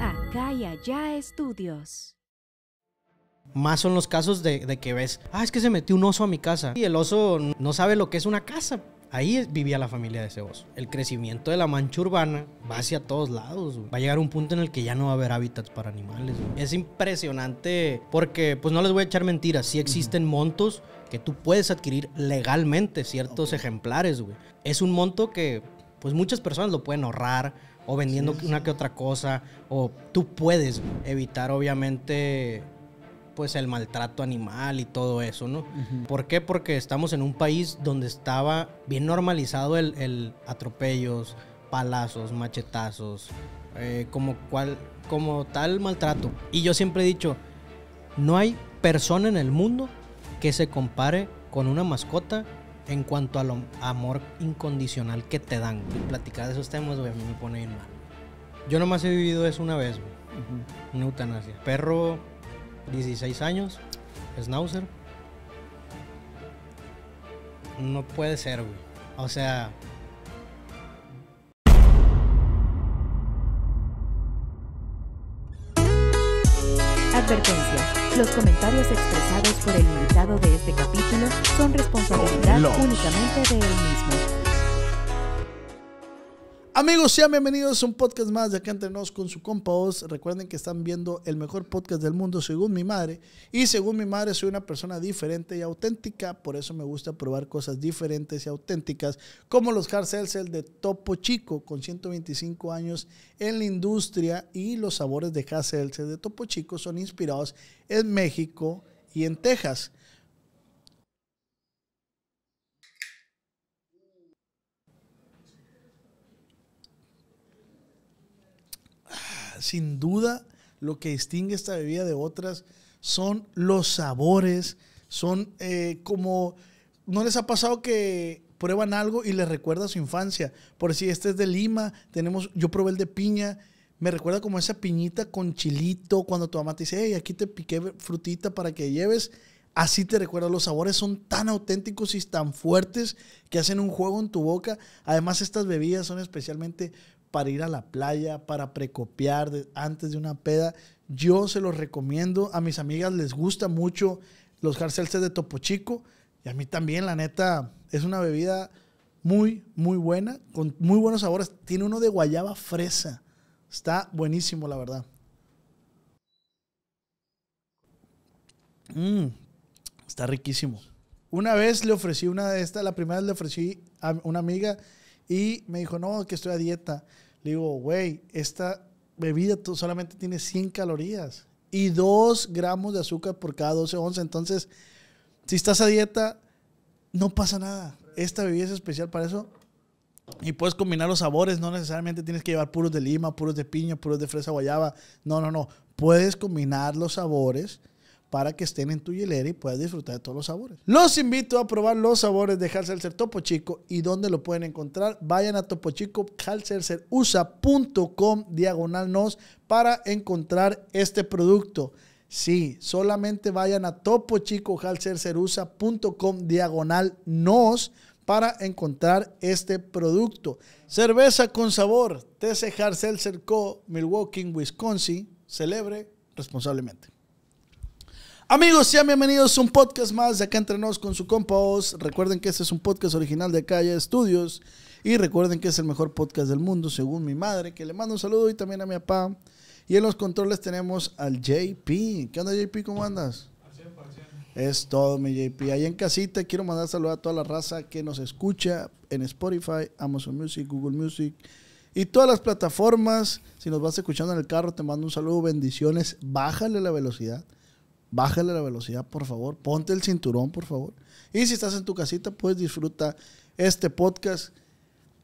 Acá y allá estudios. Más son los casos de, que ves, ah, es que se metió un oso a mi casa y el oso no sabe lo que es una casa. Ahí vivía la familia de ese oso. El crecimiento de la mancha urbana va hacia todos lados. Va a llegar un punto en el que ya no va a haber hábitats para animales. Es impresionante porque, pues no les voy a echar mentiras, sí existen montos que tú puedes adquirir legalmente ciertos ejemplares, Es un monto que pues muchas personas lo pueden ahorrar o vendiendo una que otra cosa o tú puedes evitar obviamente pues el maltrato animal y todo eso, ¿no? ¿Por qué? Porque estamos en un país donde estaba bien normalizado el, atropellos, palazos, machetazos, eh, como, cual, como tal maltrato. Y yo siempre he dicho, no hay persona en el mundo que se compare con una mascota en cuanto al amor incondicional que te dan. platicar de esos temas, güey, a mí me pone bien mal. Yo nomás he vivido eso una vez, güey. Perro, 16 años, schnauzer. No puede ser, güey. O sea... Advertencia. Los comentarios expresados por el invitado de este capítulo son responsabilidad únicamente de él mismo. Amigos, sean bienvenidos a un podcast más de acá entre nos con su compa Oz. Recuerden que están viendo el mejor podcast del mundo según mi madre. Y según mi madre soy una persona diferente y auténtica. Por eso me gusta probar cosas diferentes y auténticas como los hard seltzer de Topo Chico con 125 años en la industria. Y los sabores de hard de Topo Chico son inspirados en México y en Texas. sin duda lo que distingue esta bebida de otras son los sabores, son eh, como, ¿no les ha pasado que prueban algo y les recuerda su infancia? Por si este es de Lima, tenemos, yo probé el de piña, me recuerda como esa piñita con chilito, cuando tu mamá te dice, hey, aquí te piqué frutita para que lleves. Así te recuerda, los sabores son tan auténticos y tan fuertes que hacen un juego en tu boca. Además, estas bebidas son especialmente para ir a la playa, para precopiar antes de una peda. Yo se los recomiendo. A mis amigas les gusta mucho los harcelses de Topo Chico. Y a mí también, la neta, es una bebida muy, muy buena, con muy buenos sabores. Tiene uno de guayaba fresa. Está buenísimo, la verdad. Mm, está riquísimo. Una vez le ofrecí una de estas, la primera vez le ofrecí a una amiga y me dijo, no, que estoy a dieta. Le digo, güey, esta bebida solamente tiene 100 calorías y 2 gramos de azúcar por cada 12 11. Entonces, si estás a dieta, no pasa nada. Esta bebida es especial para eso. Y puedes combinar los sabores, no necesariamente tienes que llevar puros de lima, puros de piña, puros de fresa guayaba. No, no, no. Puedes combinar los sabores para que estén en tu hielera y puedas disfrutar de todos los sabores. Los invito a probar los sabores de Ser Topo Chico y dónde lo pueden encontrar. Vayan a topochicohalsercerusa.com diagonal nos para encontrar este producto. Sí, solamente vayan a topochicohalsercerusa.com diagonal nos para encontrar este producto. Cerveza con sabor, TC Hard Co., Milwaukee, Wisconsin. Celebre responsablemente. Amigos, sean bienvenidos a un podcast más de acá entre nos con su compa Recuerden que este es un podcast original de Calle Estudios. Y recuerden que es el mejor podcast del mundo, según mi madre, que le mando un saludo y también a mi papá. Y en los controles tenemos al JP. ¿Qué onda, JP? ¿Cómo andas? Es todo, mi JP. Ahí en casita quiero mandar saludos a toda la raza que nos escucha en Spotify, Amazon Music, Google Music y todas las plataformas. Si nos vas escuchando en el carro, te mando un saludo, bendiciones. Bájale la velocidad bájale la velocidad, por favor, ponte el cinturón, por favor. Y si estás en tu casita, pues disfruta este podcast.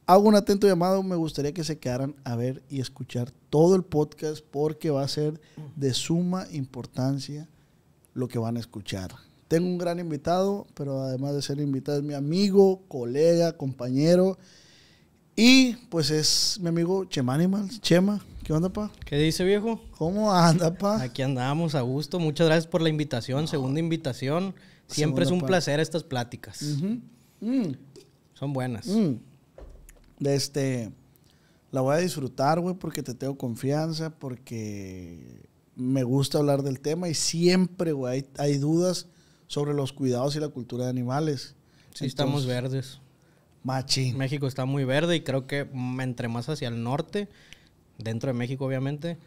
Hago un atento llamado, me gustaría que se quedaran a ver y escuchar todo el podcast porque va a ser de suma importancia lo que van a escuchar. Tengo un gran invitado, pero además de ser invitado es mi amigo, colega, compañero y pues es mi amigo Chema Animals. Chema, ¿Qué onda, pa? ¿Qué dice, viejo? ¿Cómo anda, pa? Aquí andamos a gusto. Muchas gracias por la invitación, segunda invitación. Siempre es un placer estas pláticas. Mm. Son buenas. Mm. este, la voy a disfrutar, güey, porque te tengo confianza, porque me gusta hablar del tema y siempre, güey, hay, dudas sobre los cuidados y la cultura de animales. Sí, estamos verdes. Machín. México está muy verde y creo que entre más hacia el norte dentro de México, obviamente,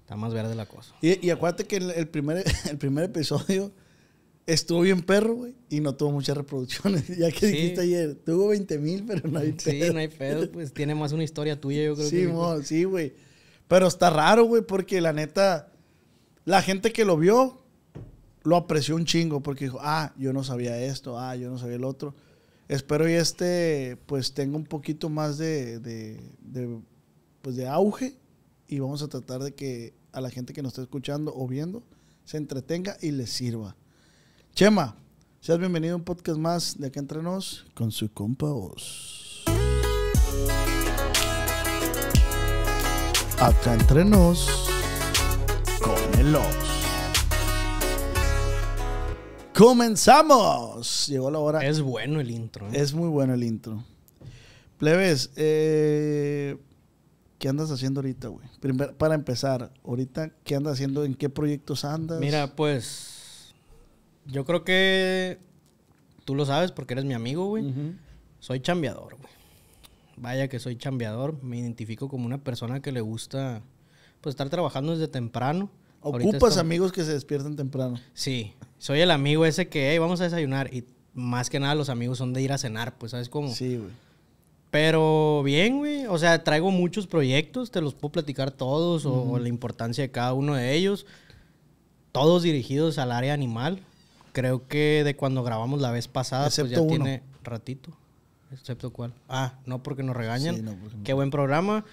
está más verde la cosa. Y, acuérdate que el, primer, el primer episodio estuvo bien perro, güey, y no tuvo muchas reproducciones. Ya que dijiste ayer, tuvo 20 mil, pero no hay Sí, no hay pedo, pues tiene más una historia tuya, yo creo. Sí, que sí, güey. Pero está raro, güey, porque la neta, la gente que lo vio, lo apreció un chingo, porque dijo, ah, yo no sabía esto, ah, yo no sabía el otro. Espero y este, pues, tenga un poquito más de pues de auge y vamos a tratar de que a la gente que nos está escuchando o viendo se entretenga y les sirva. Chema, seas bienvenido a un podcast más de acá Entrenos con su compa Oz. Acá Entrenos con el Oz. ¡Comenzamos! Llegó la hora. Es bueno el intro. ¿eh? Es muy bueno el intro. Plebes, eh, ¿Qué andas haciendo ahorita, güey? para empezar, ahorita, ¿qué andas haciendo? ¿En qué proyectos andas? Mira, pues. Yo creo que. Tú lo sabes porque eres mi amigo, güey. Soy chambeador, güey. Vaya que soy chambeador. Me identifico como una persona que le gusta. Pues estar trabajando desde temprano. Ocupas amigos que se despiertan temprano. Sí. Soy el amigo ese que, hey, vamos a desayunar. Y más que nada, los amigos son de ir a cenar, pues, ¿sabes cómo? Sí, güey. Pero bien, güey. O sea, traigo muchos proyectos, te los puedo platicar todos o, la importancia de cada uno de ellos. Todos dirigidos al área animal. Creo que de cuando grabamos la vez pasada, pues ya tiene ratito. Excepto cuál. Ah, no porque nos regañan. Qué buen programa.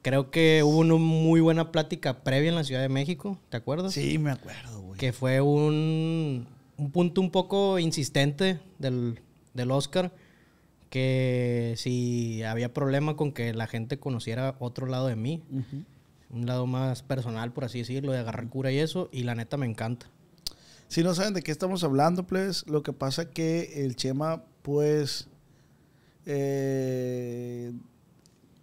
Creo que hubo una muy buena plática previa en la Ciudad de México, ¿te acuerdas? Sí, me acuerdo, güey. Que fue un, punto un poco insistente del, del Oscar que si había problema con que la gente conociera otro lado de mí, un lado más personal, por así decirlo, de agarrar cura y eso, y la neta me encanta. Si no saben de qué estamos hablando, pues, lo que pasa que el Chema, pues, eh,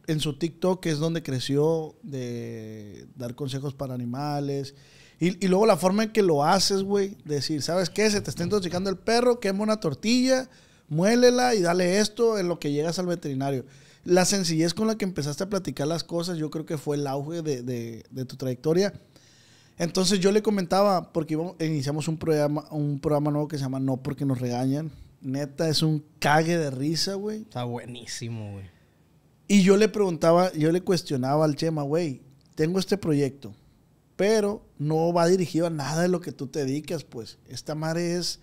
en su TikTok es donde creció de dar consejos para animales. Y, luego la forma en que lo haces, güey, decir, ¿sabes qué? Se te está intoxicando el perro, quema una tortilla, muélela y dale esto en lo que llegas al veterinario. La sencillez con la que empezaste a platicar las cosas, yo creo que fue el auge de, tu trayectoria. Entonces yo le comentaba, porque iniciamos un programa, un programa nuevo que se llama No porque nos regañan. Neta, es un cague de risa, güey. Está buenísimo, güey. Y yo le preguntaba, yo le cuestionaba al Chema, güey, tengo este proyecto, pero no va dirigido a nada de lo que tú te dedicas, pues. Esta madre es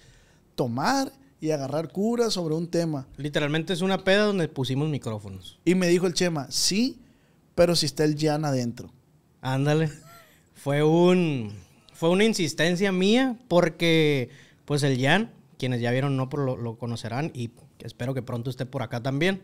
tomar y agarrar cura sobre un tema. Literalmente es una peda donde pusimos micrófonos. Y me dijo el Chema, sí, pero si está el Jan adentro. Ándale. Fue un. Fue una insistencia mía porque, pues, el Jan, quienes ya vieron no, lo, conocerán y espero que pronto esté por acá también.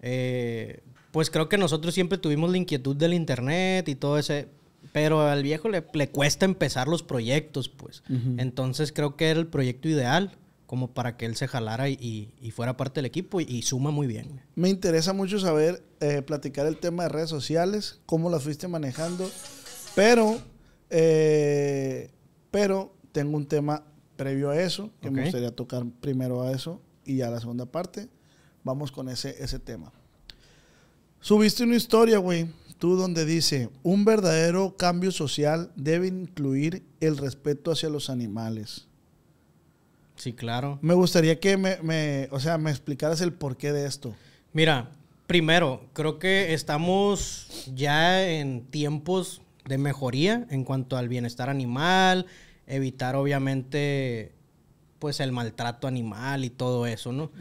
Eh, pues creo que nosotros siempre tuvimos la inquietud del internet y todo ese. Pero al viejo le, le cuesta empezar los proyectos, pues. Entonces creo que era el proyecto ideal como para que él se jalara y, fuera parte del equipo y, suma muy bien. Me interesa mucho saber, eh, platicar el tema de redes sociales, cómo las fuiste manejando, pero, eh, pero tengo un tema previo a eso, que me gustaría tocar primero a eso y ya la segunda parte. Vamos con ese, ese tema. Subiste una historia, güey, tú donde dice, un verdadero cambio social debe incluir el respeto hacia los animales Sí, claro. Me gustaría que me, o sea, me explicaras el porqué de esto. Mira, primero, creo que estamos ya en tiempos de mejoría en cuanto al bienestar animal, evitar obviamente pues el maltrato animal y todo eso, ¿no?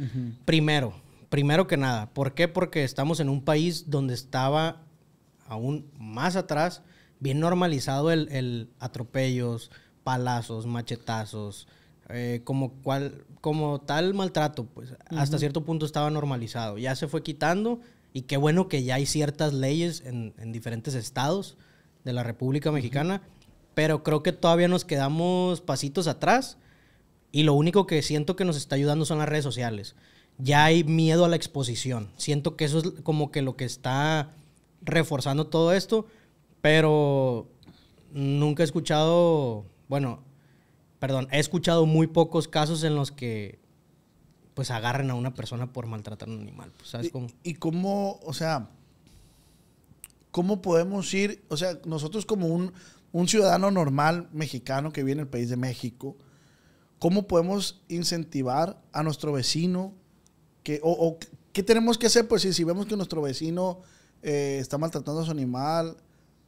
Primero, primero que nada, ¿por qué? Porque estamos en un país donde estaba aún más atrás bien normalizado el, el atropellos, palazos, machetazos, eh, como, cual, como tal maltrato, pues hasta cierto punto estaba normalizado. Ya se fue quitando y qué bueno que ya hay ciertas leyes en, diferentes estados de la República Mexicana, pero creo que todavía nos quedamos pasitos atrás y lo único que siento que nos está ayudando son las redes sociales. Ya hay miedo a la exposición. Siento que eso es como que lo que está reforzando todo esto, pero nunca he escuchado, bueno, perdón, he escuchado muy pocos casos en los que pues agarren a una persona por maltratar a un animal. Pues, ¿sabes cómo? ¿Y, cómo, o sea, cómo podemos ir, o sea, nosotros como un, ciudadano normal mexicano que viene el país de México, ¿cómo podemos incentivar a nuestro vecino? Que, o, qué tenemos que hacer? Pues si, vemos que nuestro vecino eh, está maltratando a su animal,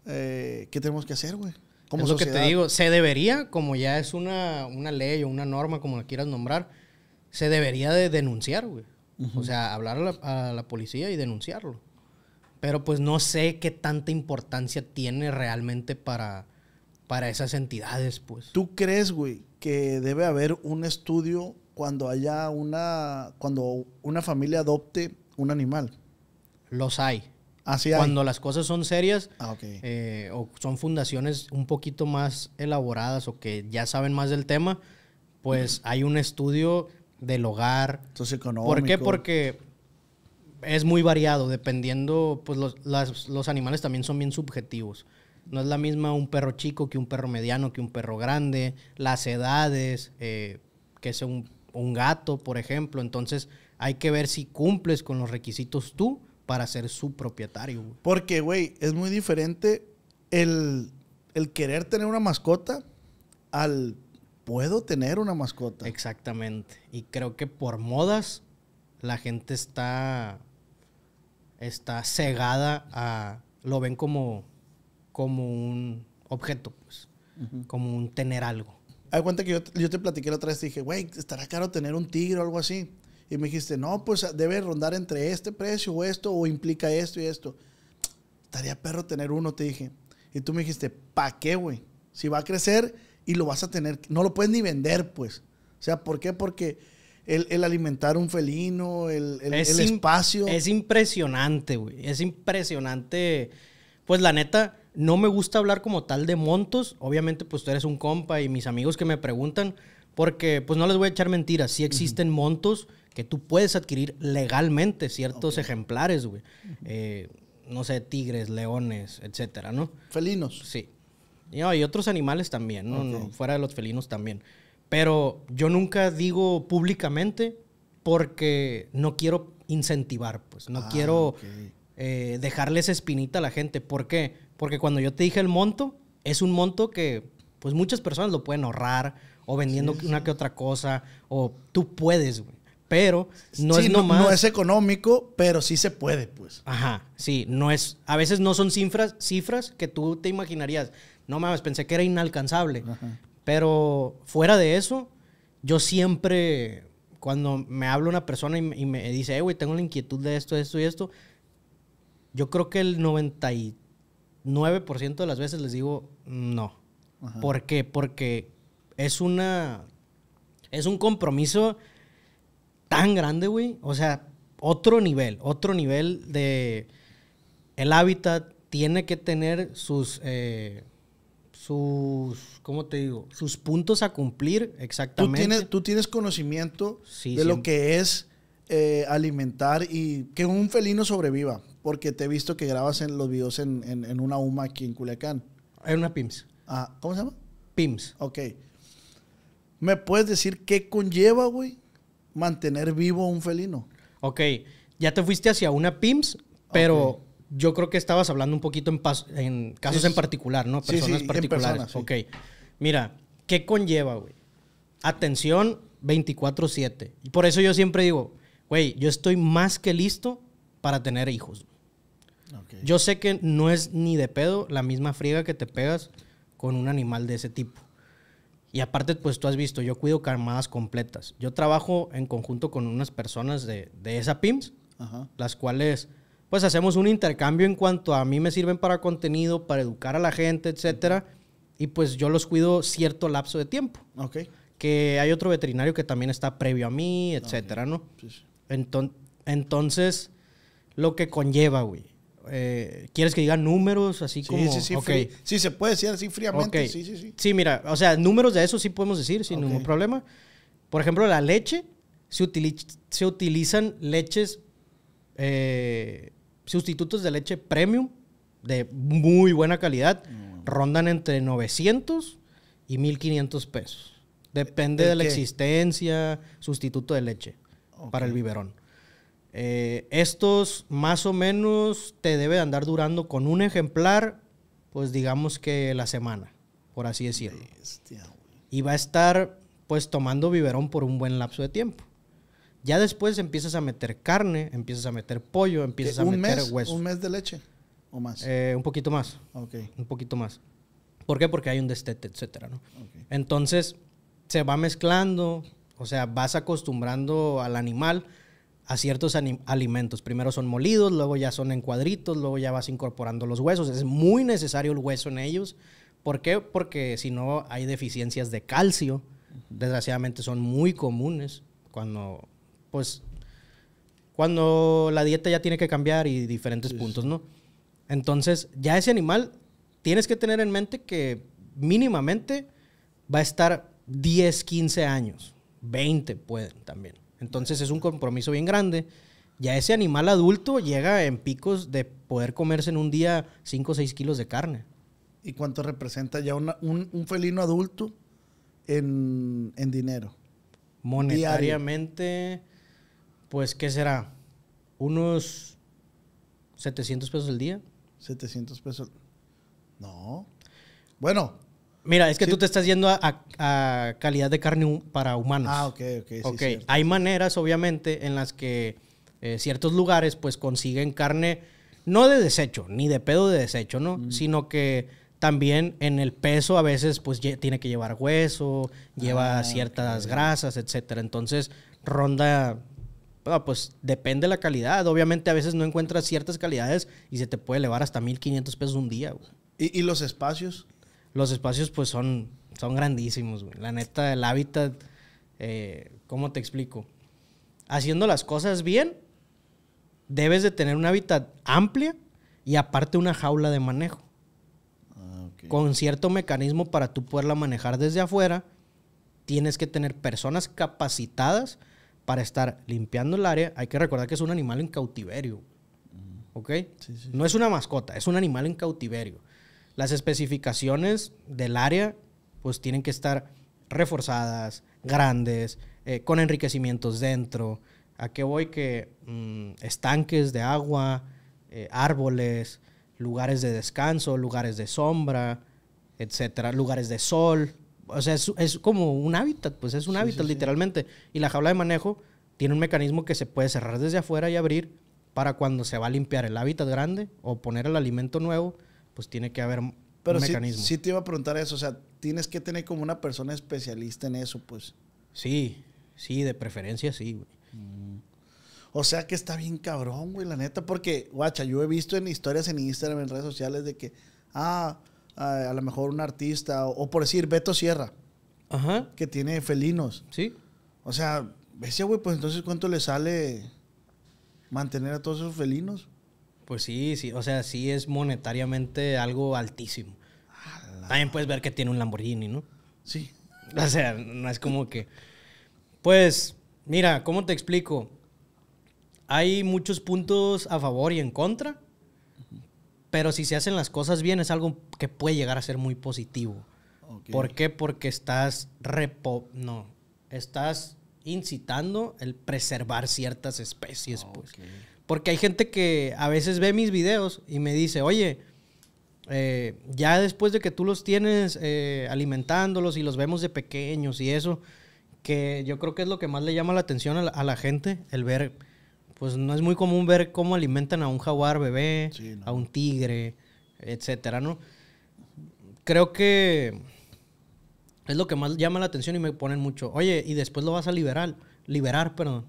eh, ¿qué tenemos que hacer, güey? es lo que te digo, se debería, como ya es una, una ley o una norma, como la quieras nombrar, se debería de denunciar, güey. O sea, hablar a la, a la, policía y denunciarlo. Pero pues no sé qué tanta importancia tiene realmente para, para esas entidades, pues. ¿Tú crees, güey, que debe haber un estudio cuando haya una, cuando una familia adopte un animal? Los hay. Cuando las cosas son serias ah, eh, o son fundaciones un poquito más elaboradas o que ya saben más del tema, pues hay un estudio del hogar. Socioeconómico. ¿Por qué? Porque es muy variado, dependiendo, pues los, animales también son bien subjetivos. No es la misma un perro chico que un perro mediano, que un perro grande, las edades, eh, que es un, un gato, por ejemplo. Entonces hay que ver si cumples con los requisitos tú para ser su propietario. Porque, güey, es muy diferente el, querer tener una mascota al puedo tener una mascota. Exactamente. Y creo que por modas la gente está, está cegada a... Lo ven como, como un objeto, pues. Como un tener algo. Hay cuenta que yo, yo te platiqué la otra vez y dije, güey, estará caro tener un tigre o algo así y me dijiste, no, pues debe rondar entre este precio o esto, o implica esto y esto. Estaría perro tener uno, te dije. Y tú me dijiste, ¿pa' qué, güey? Si va a crecer y lo vas a tener, no lo puedes ni vender, pues. O sea, ¿por qué? Porque el, alimentar un felino, el, el, espacio. Es impresionante, güey. Es impresionante. Pues la neta, no me gusta hablar como tal de montos. Obviamente, pues tú eres un compa y mis amigos que me preguntan, porque pues no les voy a echar mentiras. Sí existen montos que tú puedes adquirir legalmente ciertos ejemplares, güey. Eh, no sé, tigres, leones, etcétera, ¿no? Felinos. Sí. Y, no, y otros animales también, ¿no? fuera de los felinos también. Pero yo nunca digo públicamente porque no quiero incentivar, pues. No ah, quiero eh, dejarles espinita a la gente. ¿Por qué? Porque cuando yo te dije el monto, es un monto que pues muchas personas lo pueden ahorrar o vendiendo una que otra cosa o tú puedes, güey pero no es es económico, pero sí se puede, pues. Ajá, sí, no es. A veces no son cifras, cifras que tú te imaginarías. No mames, pensé que era inalcanzable. Pero fuera de eso, yo siempre, cuando me habla una persona y, me dice, güey, tengo la inquietud de esto, esto y esto, yo creo que el 99% de las veces les digo no. ¿Por qué? Porque es una. Es un compromiso tan grande, güey. O sea, otro nivel, otro nivel de... El hábitat tiene que tener sus... Eh, sus, ¿cómo te digo? Sus puntos a cumplir, exactamente. Tú tienes, conocimiento de lo que es eh, alimentar y que un felino sobreviva, porque te he visto que grabas en los videos en, una UMA aquí en Culiacán. En una PIMS. Ah, ¿Cómo se llama? PIMS. Ok. ¿Me puedes decir qué conlleva, güey, mantener vivo un felino. Ok, ya te fuiste hacia una PIMS, pero yo creo que estabas hablando un poquito en, en casos en particular, ¿no? Personas particulares. Personas, ok, mira, ¿qué conlleva, güey? Atención 24/7. por eso yo siempre digo, güey, yo estoy más que listo para tener hijos. Yo sé que no es ni de pedo la misma friega que te pegas con un animal de ese tipo. Y aparte, pues tú has visto, yo cuido camadas completas. Yo trabajo en conjunto con unas personas de, de esa PIMS, las cuales pues hacemos un intercambio en cuanto a mí me sirven para contenido, para educar a la gente, etcétera. Y pues yo los cuido cierto lapso de tiempo. Ok. Que hay otro veterinario que también está previo a mí, etcétera, ¿no? entonces, lo que conlleva, güey, eh, ¿Quieres que diga números así sí, como? Sí, sí, okay. sí, se puede decir así fríamente. Sí, sí, sí. Sí, mira, o sea, números de eso sí podemos decir sin ningún problema. Por ejemplo, la leche, se, se utilizan leches, eh, sustitutos de leche premium de muy buena calidad, mm. rondan entre 900 y 1500 pesos. Depende de la existencia, sustituto de leche para el biberón. Eh, estos más o menos te debe andar durando con un ejemplar, pues digamos que la semana, por así decirlo. y va a estar pues tomando biberón por un buen lapso de tiempo. Ya después empiezas a meter carne, empiezas a meter pollo, empiezas a meter hueso. ¿Un mes de leche o más? Eh, un poquito más. Un poquito más. ¿Por qué? Porque hay un destete, etcétera, Entonces, se va mezclando, o sea, vas acostumbrando al animal a ciertos alimentos. Primero son molidos, luego ya son en cuadritos, luego ya vas incorporando los huesos. Es muy necesario el hueso en ellos. ¿Por qué? Porque si no hay deficiencias de calcio. Desgraciadamente son muy comunes cuando, pues, cuando la dieta ya tiene que cambiar y diferentes puntos, ¿no? Entonces, ya ese animal tienes que tener en mente que mínimamente va a estar 10, 15 años, 20 pueden también. Entonces es un compromiso bien grande. Ya ese animal adulto llega en picos de poder comerse en un día 5 o 6 kilos de carne. ¿Y cuánto representa ya un, felino adulto en, dinero? Monetariamente, pues, ¿qué será? Unos 700 pesos al día. 700 pesos. No. Bueno, Mira, es que tú te estás yendo a, calidad de carne para humanos. Ah, ok, ok. Sí, hay maneras, obviamente, en las que eh, ciertos lugares pues consiguen carne, no de desecho, ni de pedo de desecho, ¿no? Mm. Sino que también en el peso a veces pues tiene que llevar hueso, lleva ah, ciertas grasas, etcétera. Entonces, ronda ah, pues depende de la calidad. Obviamente a veces no encuentras ciertas calidades y se te puede elevar hasta 1500 pesos un día. ¿Y, los espacios? los espacios pues son, son grandísimos, La neta, el hábitat, eh, ¿cómo te explico? Haciendo las cosas bien, debes de tener un hábitat amplia y aparte una jaula de manejo. Ah, Con cierto mecanismo para tú poderla manejar desde afuera, tienes que tener personas capacitadas para estar limpiando el área. Hay que recordar que es un animal en cautiverio. Mm. ¿Ok? No es una mascota, es un animal en cautiverio las especificaciones del área pues tienen que estar reforzadas, grandes, eh, con enriquecimientos dentro. ¿A qué voy? Que mm, estanques de agua, eh, árboles, lugares de descanso, lugares de sombra, etcétera, lugares de sol. O sea, es, como un hábitat, pues es un hábitat literalmente. Y la jaula de manejo tiene un mecanismo que se puede cerrar desde afuera y abrir para cuando se va a limpiar el hábitat grande o poner el alimento nuevo pues tiene que haber mecanismos un sí, te iba a preguntar eso, o sea, tienes que tener como una persona especialista en eso, pues. Sí, sí, de preferencia sí, güey. Mm. O sea que está bien cabrón, güey, la neta, porque, guacha, yo he visto en historias en Instagram, en redes sociales, de que, ah, a, lo mejor un artista, o, por decir, Beto Sierra, que tiene felinos. Sí. O sea, ese güey, pues entonces, ¿cuánto le sale mantener a todos esos felinos? Pues sí, sí, o sea, sí es monetariamente algo altísimo. También puedes ver que tiene un Lamborghini, ¿no? Sí. O sea, no es como que... Pues, mira, ¿cómo te explico? Hay muchos puntos a favor y en contra, pero si se hacen las cosas bien es algo que puede llegar a ser muy positivo. ¿Por qué? Porque estás repo... No, estás incitando el preservar ciertas especies, pues. Porque hay gente que a veces ve mis videos y me dice, oye, eh, ya después de que tú los tienes eh, alimentándolos y los vemos de pequeños y eso, que yo creo que es lo que más le llama la atención a la, gente, el ver, pues no es muy común ver cómo alimentan a un jaguar bebé, a un tigre, etcétera, ¿no? Creo que es lo que más llama la atención y me ponen mucho, oye, y después lo vas a liberar, liberar, perdón.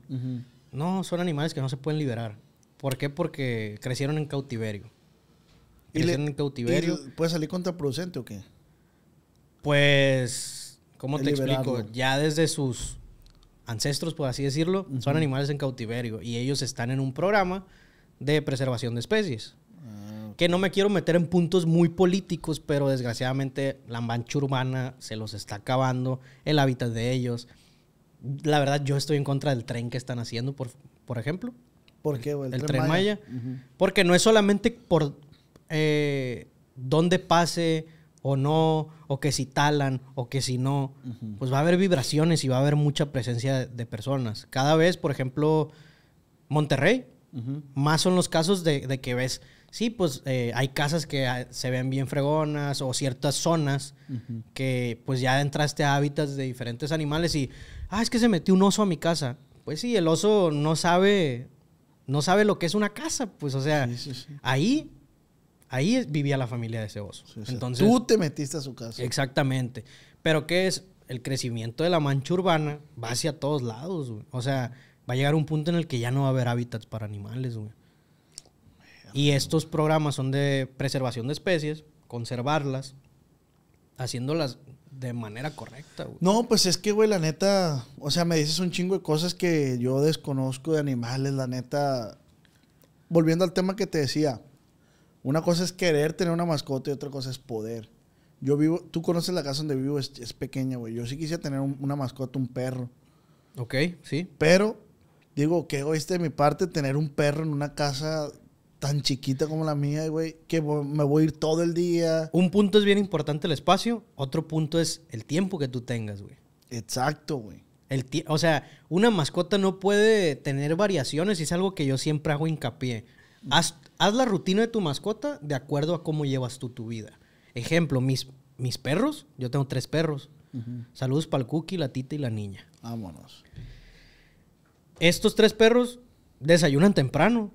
No, son animales que no se pueden liberar. ¿Por qué? Porque crecieron en cautiverio. Crecieron ¿Y en cautiverio. ¿Puede salir contraproducente o qué? Pues, ¿cómo te explico? Ya desde sus ancestros, por así decirlo, son animales en cautiverio y ellos están en un programa de preservación de especies. Ah, que no me quiero meter en puntos muy políticos, pero desgraciadamente la mancha urbana se los está acabando, el hábitat de ellos. La verdad, yo estoy en contra del tren que están haciendo, por, por ejemplo. ¿Por qué, El, Porque no es solamente por eh, dónde pase o no, o que si talan o que si no. Pues va a haber vibraciones y va a haber mucha presencia de, personas. Cada vez, por ejemplo, Monterrey, más son los casos de, que ves. Sí, pues eh, hay casas que ah, se ven bien fregonas o ciertas zonas que pues ya entraste a hábitats de diferentes animales y, ah, es que se metió un oso a mi casa. Pues sí, el oso no sabe no sabe lo que es una casa, pues, o sea, ahí, ahí vivía la familia de ese Entonces, tú te metiste a su casa. Exactamente. Pero ¿qué es? El crecimiento de la mancha urbana va hacia todos lados, güey. O sea, va a llegar un punto en el que ya no va a haber hábitats para animales, güey. Y estos programas son de preservación de especies, conservarlas, haciéndolas de manera correcta, güey. No, pues es que, güey, la neta, o sea, me dices un chingo de cosas que yo desconozco de animales, la neta. Volviendo al tema que te decía, una cosa es querer tener una mascota y otra cosa es poder. Yo vivo, tú conoces la casa donde vivo, es, pequeña, güey. Yo sí quisiera tener una mascota, un perro. Ok, sí. Pero, digo, qué oíste de mi parte tener un perro en una casa tan chiquita como la mía, güey, que me voy a ir todo el día. Un punto es bien importante el espacio, otro punto es el tiempo que tú tengas, güey. Exacto, güey. El o sea, una mascota no puede tener variaciones y es algo que yo siempre hago hincapié. Haz, la rutina de tu mascota de acuerdo a cómo llevas tú tu vida. Ejemplo, mis, mis perros, yo tengo tres perros. Saludos para el cookie, la tita y la niña. Vámonos. Estos tres perros desayunan temprano.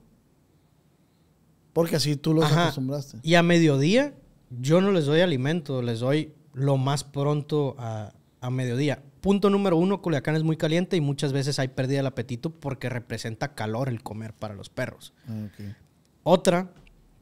Porque así tú los asombraste. acostumbraste. Y a mediodía yo no les doy alimento, les doy lo más pronto a, mediodía. Punto número uno, Culiacán es muy caliente y muchas veces hay pérdida del apetito porque representa calor el comer para los perros. Ah, Otra,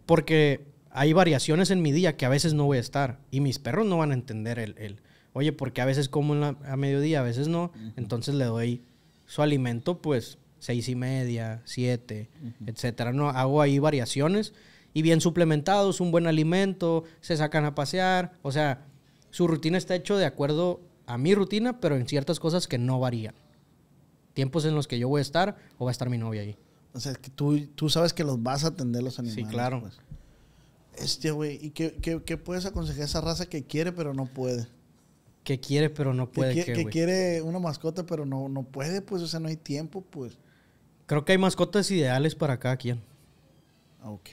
porque hay variaciones en mi día que a veces no voy a estar y mis perros no van a entender el, oye, porque a veces como a mediodía, a veces no, entonces le doy su alimento pues seis y media, siete, etcétera. No, hago ahí variaciones y bien suplementados, un buen alimento, se sacan a pasear. O sea, su rutina está hecho de acuerdo a mi rutina, pero en ciertas cosas que no varían. Tiempos en los que yo voy a estar o va a estar mi novia ahí. O sea, que tú, tú sabes que los vas a atender los animales. Sí, claro. Pues. Este, güey, ¿y qué, puedes aconsejar a esa raza que quiere pero no puede? Que quiere pero no puede. Que, que quiere una mascota pero no, no puede, pues, o sea, no hay tiempo, pues. Creo que hay mascotas ideales para cada quien. Ok.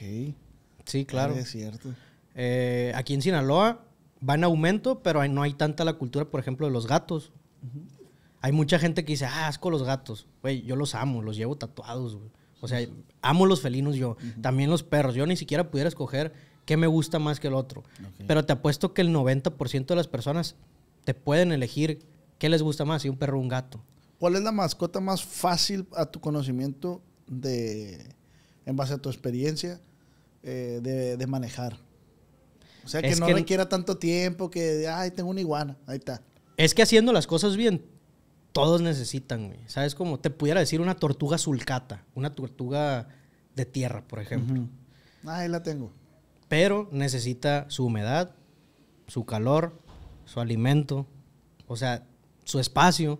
Sí, claro. Es cierto. Eh, aquí en Sinaloa va en aumento, pero no hay tanta la cultura, por ejemplo, de los gatos. Hay mucha gente que dice, ah, asco los gatos. Güey, yo los amo, los llevo tatuados, O sea, amo los felinos yo, también los perros. Yo ni siquiera pudiera escoger qué me gusta más que el otro. Pero te apuesto que el 90% de las personas te pueden elegir qué les gusta más, si un perro o un gato. ¿Cuál es la mascota más fácil a tu conocimiento de, en base a tu experiencia, eh, de, manejar? O sea, que no requiera tanto tiempo, que, ay, tengo una iguana, ahí está. Es que haciendo las cosas bien, todos necesitan, güey. ¿Sabes? Como te pudiera decir una tortuga sulcata, una tortuga de tierra, por ejemplo. Ahí la tengo. Pero necesita su humedad, su calor, su alimento, o sea, su espacio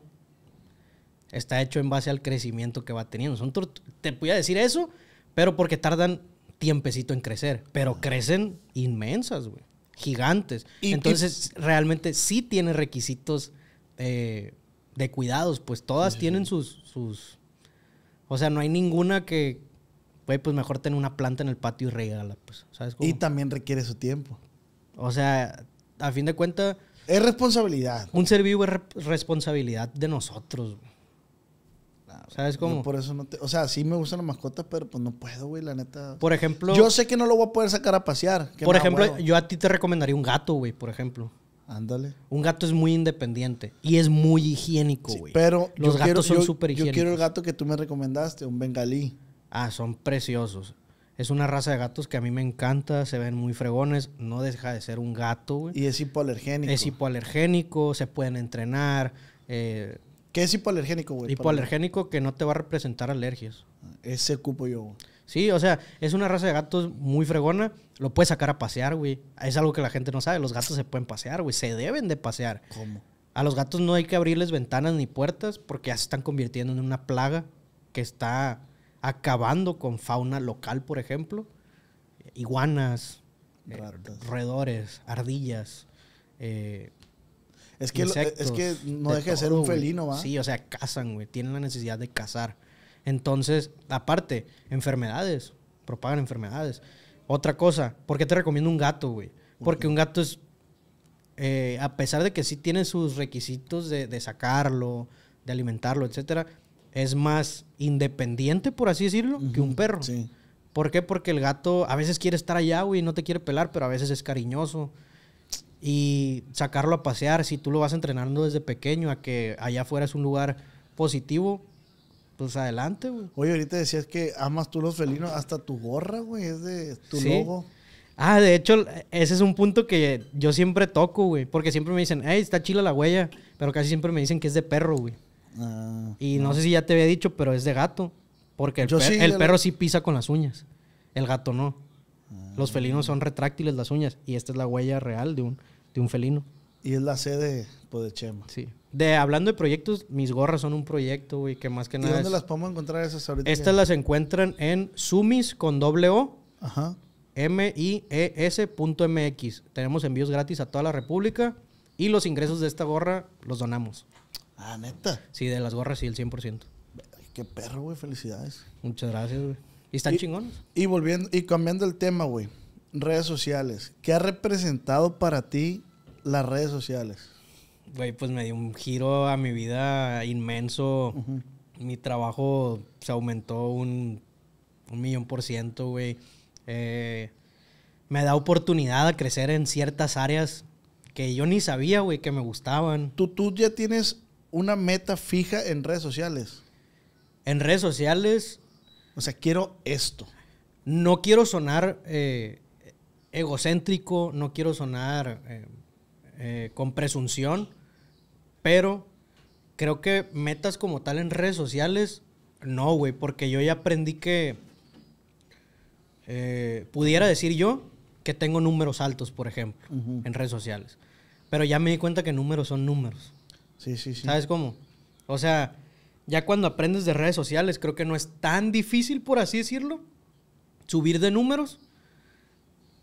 está hecho en base al crecimiento que va teniendo. Son te voy a decir eso, pero porque tardan tiempecito en crecer, pero ah. crecen inmensas, güey, gigantes. Entonces, realmente sí tiene requisitos eh, de cuidados, pues todas tienen Sus, sus... O sea, no hay ninguna que, güey, pues mejor tener una planta en el patio y regala, pues, Y también requiere su tiempo. O sea, a fin de cuentas... Es responsabilidad. Un ser vivo es responsabilidad de nosotros, güey. ¿Sabes cómo? por eso no o sea, sí me gustan las mascotas, pero pues no puedo, güey, la neta. Por ejemplo. Yo sé que no lo voy a poder sacar a pasear. por ejemplo, yo a ti te recomendaría un gato, güey, por ejemplo. Ándale. Un gato es muy independiente y es muy higiénico, güey. pero los gatos son súper higiénicos. Yo quiero el gato que tú me recomendaste, un bengalí. Ah, son preciosos. Es una raza de gatos que a mí me encanta, se ven muy fregones, no deja de ser un gato, güey. Y es hipoalergénico. Es hipoalergénico, se pueden entrenar. Eh, ¿Qué es hipoalergénico, güey? Hipoalergénico que no te va a representar alergias. Ese cupo yo, Sí, o sea, es una raza de gatos muy fregona. Lo puedes sacar a pasear, güey. Es algo que la gente no sabe. Los gatos se pueden pasear, güey. Se deben de pasear. ¿Cómo? A los gatos no hay que abrirles ventanas ni puertas porque ya se están convirtiendo en una plaga que está acabando con fauna local, por ejemplo. Iguanas, roedores, ardillas, eh, es que, es que no deje de, ser un felino, ¿va? Sí, o sea, cazan, güey. Tienen la necesidad de cazar. Entonces, aparte, enfermedades. Propagan enfermedades. Otra cosa, ¿por qué te recomiendo un gato, güey? Porque un gato es. Eh, a pesar de que sí tiene sus requisitos de, sacarlo, de alimentarlo, etcétera, es más independiente, por así decirlo, que un perro. Sí. ¿Por qué? Porque el gato a veces quiere estar allá, güey, y no te quiere pelar, pero a veces es cariñoso y sacarlo a pasear, si tú lo vas entrenando desde pequeño a que allá afuera es un lugar positivo, pues adelante, güey. Oye, ahorita decías que amas tú los felinos, hasta tu gorra, güey, es de tu logo. Ah, de hecho, ese es un punto que yo siempre toco, güey. Porque siempre me dicen, hey, está chila la huella. Pero casi siempre me dicen que es de perro, güey. Ah, y no. sé si ya te había dicho, pero es de gato. Porque el, perro sí pisa con las uñas. El gato no. Ah. Los felinos son retráctiles las uñas. Y esta es la huella real de un, de un felino. Y es la sede pues, de Chema. Sí. De, hablando de proyectos, mis gorras son un proyecto, güey, que más que nada. dónde las podemos encontrar esas ahorita? Estas las encuentran en Sumis con doble O. Ajá. M-I-E-S.mx. Tenemos envíos gratis a toda la República y los ingresos de esta gorra los donamos. Ah, neta. Sí, de las gorras sí, el 100%. Qué perro, güey, felicidades. Muchas gracias, güey. Y están chingones. Y volviendo, y cambiando el tema, güey redes sociales. ¿Qué ha representado para ti las redes sociales? Güey, pues me dio un giro a mi vida inmenso. Mi trabajo se aumentó un, un millón por ciento, güey. Eh, me da oportunidad a crecer en ciertas áreas que yo ni sabía, güey, que me gustaban. ¿Tú, ¿Tú ya tienes una meta fija en redes sociales? En redes sociales. O sea, quiero esto. No quiero sonar eh, egocéntrico, no quiero sonar eh, eh, con presunción, pero creo que metas como tal en redes sociales, no, güey, porque yo ya aprendí que eh, pudiera decir yo que tengo números altos, por ejemplo, en redes sociales. Pero ya me di cuenta que números son números. Sí, sí, sí. ¿Sabes cómo? O sea, ya cuando aprendes de redes sociales, creo que no es tan difícil, por así decirlo, subir de números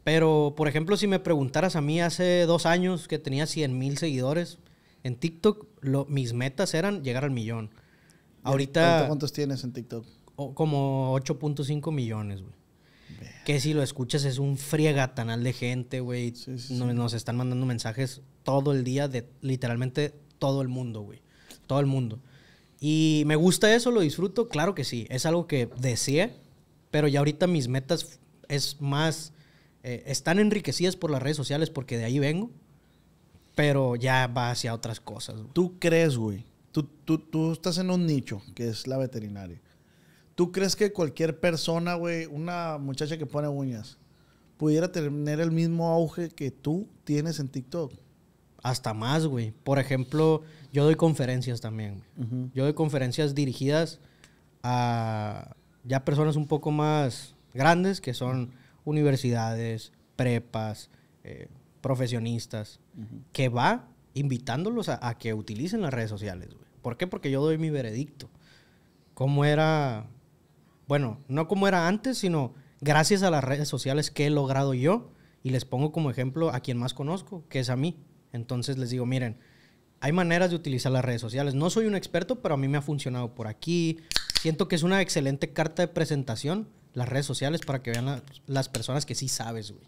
pero, por ejemplo, si me preguntaras a mí hace dos años que tenía 100 mil seguidores en TikTok, mis metas eran llegar al millón. Ahorita, ¿Cuántos tienes en TikTok? como 8.5 millones, güey. Que si lo escuchas es un friegatanal de gente, güey. nos, están mandando mensajes todo el día de literalmente todo el mundo, güey. Todo el mundo. Y me gusta eso, lo disfruto, claro que sí. Es algo que deseé, pero ya ahorita mis metas es más eh, están enriquecidas por las redes sociales porque de ahí vengo, pero ya va hacia otras cosas. ¿Tú crees, güey? Tú, tú, tú estás en un nicho que es la veterinaria. ¿Tú crees que cualquier persona, güey, una muchacha que pone uñas, pudiera tener el mismo auge que tú tienes en TikTok? Hasta más, güey. Por ejemplo, yo doy conferencias también. Yo doy conferencias dirigidas a ya personas un poco más grandes que son universidades, prepas, eh, profesionistas, que va invitándolos a, que utilicen las redes sociales. ¿Por qué? Porque yo doy mi veredicto. ¿Cómo era? Bueno, no como era antes, sino gracias a las redes sociales que he logrado yo. Y les pongo como ejemplo a quien más conozco, que es a mí. Entonces les digo, miren, hay maneras de utilizar las redes sociales. No soy un experto, pero a mí me ha funcionado por aquí. Siento que es una excelente carta de presentación las redes sociales para que vean las personas que sí sabes, güey.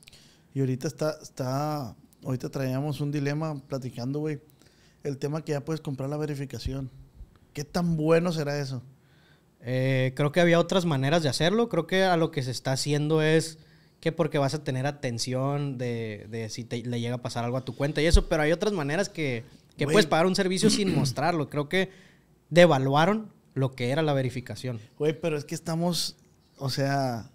Y ahorita está, está, ahorita traíamos un dilema platicando, güey. El tema que ya puedes comprar la verificación. ¿Qué tan bueno será eso? Eh, creo que había otras maneras de hacerlo. Creo que a lo que se está haciendo es que porque vas a tener atención de, si le llega a pasar algo a tu cuenta y eso, pero hay otras maneras que, que puedes pagar un servicio sin mostrarlo. Creo que devaluaron lo que era la verificación. Güey, pero es que estamos o sea,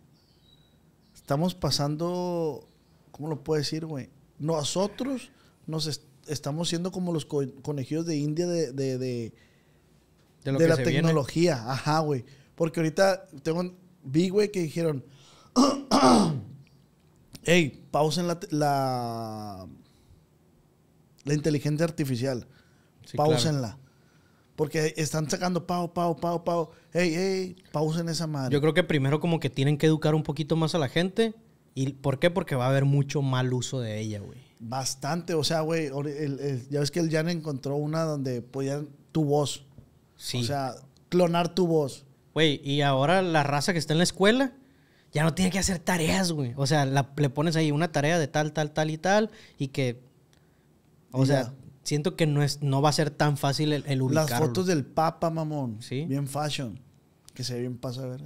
estamos pasando, ¿cómo lo puedo decir, güey? Nosotros nos estamos siendo como los conejidos de India de, de, de, de la tecnología. Ajá, güey. Porque ahorita tengo, vi, güey, que dijeron, hey, pausen la, la, inteligencia artificial. pausenla. Porque están sacando pao, pao, pao, pao. Hey, hey, pausen esa madre. Yo creo que primero como que tienen que educar un poquito más a la gente. ¿Y por qué? Porque va a haber mucho mal uso de ella, güey. Bastante. O sea, güey, ya ves que el ya encontró una donde podían tu voz. Sí. O sea, clonar tu voz. Güey, y ahora la raza que está en la escuela ya no tiene que hacer tareas, güey. O sea, le pones ahí una tarea de tal, tal, tal y tal y que... O sea, siento que no, es, no va a ser tan fácil el, ubicarlo. Las fotos del Papa, mamón. Sí. Bien fashion. Que se ve bien pasa ver,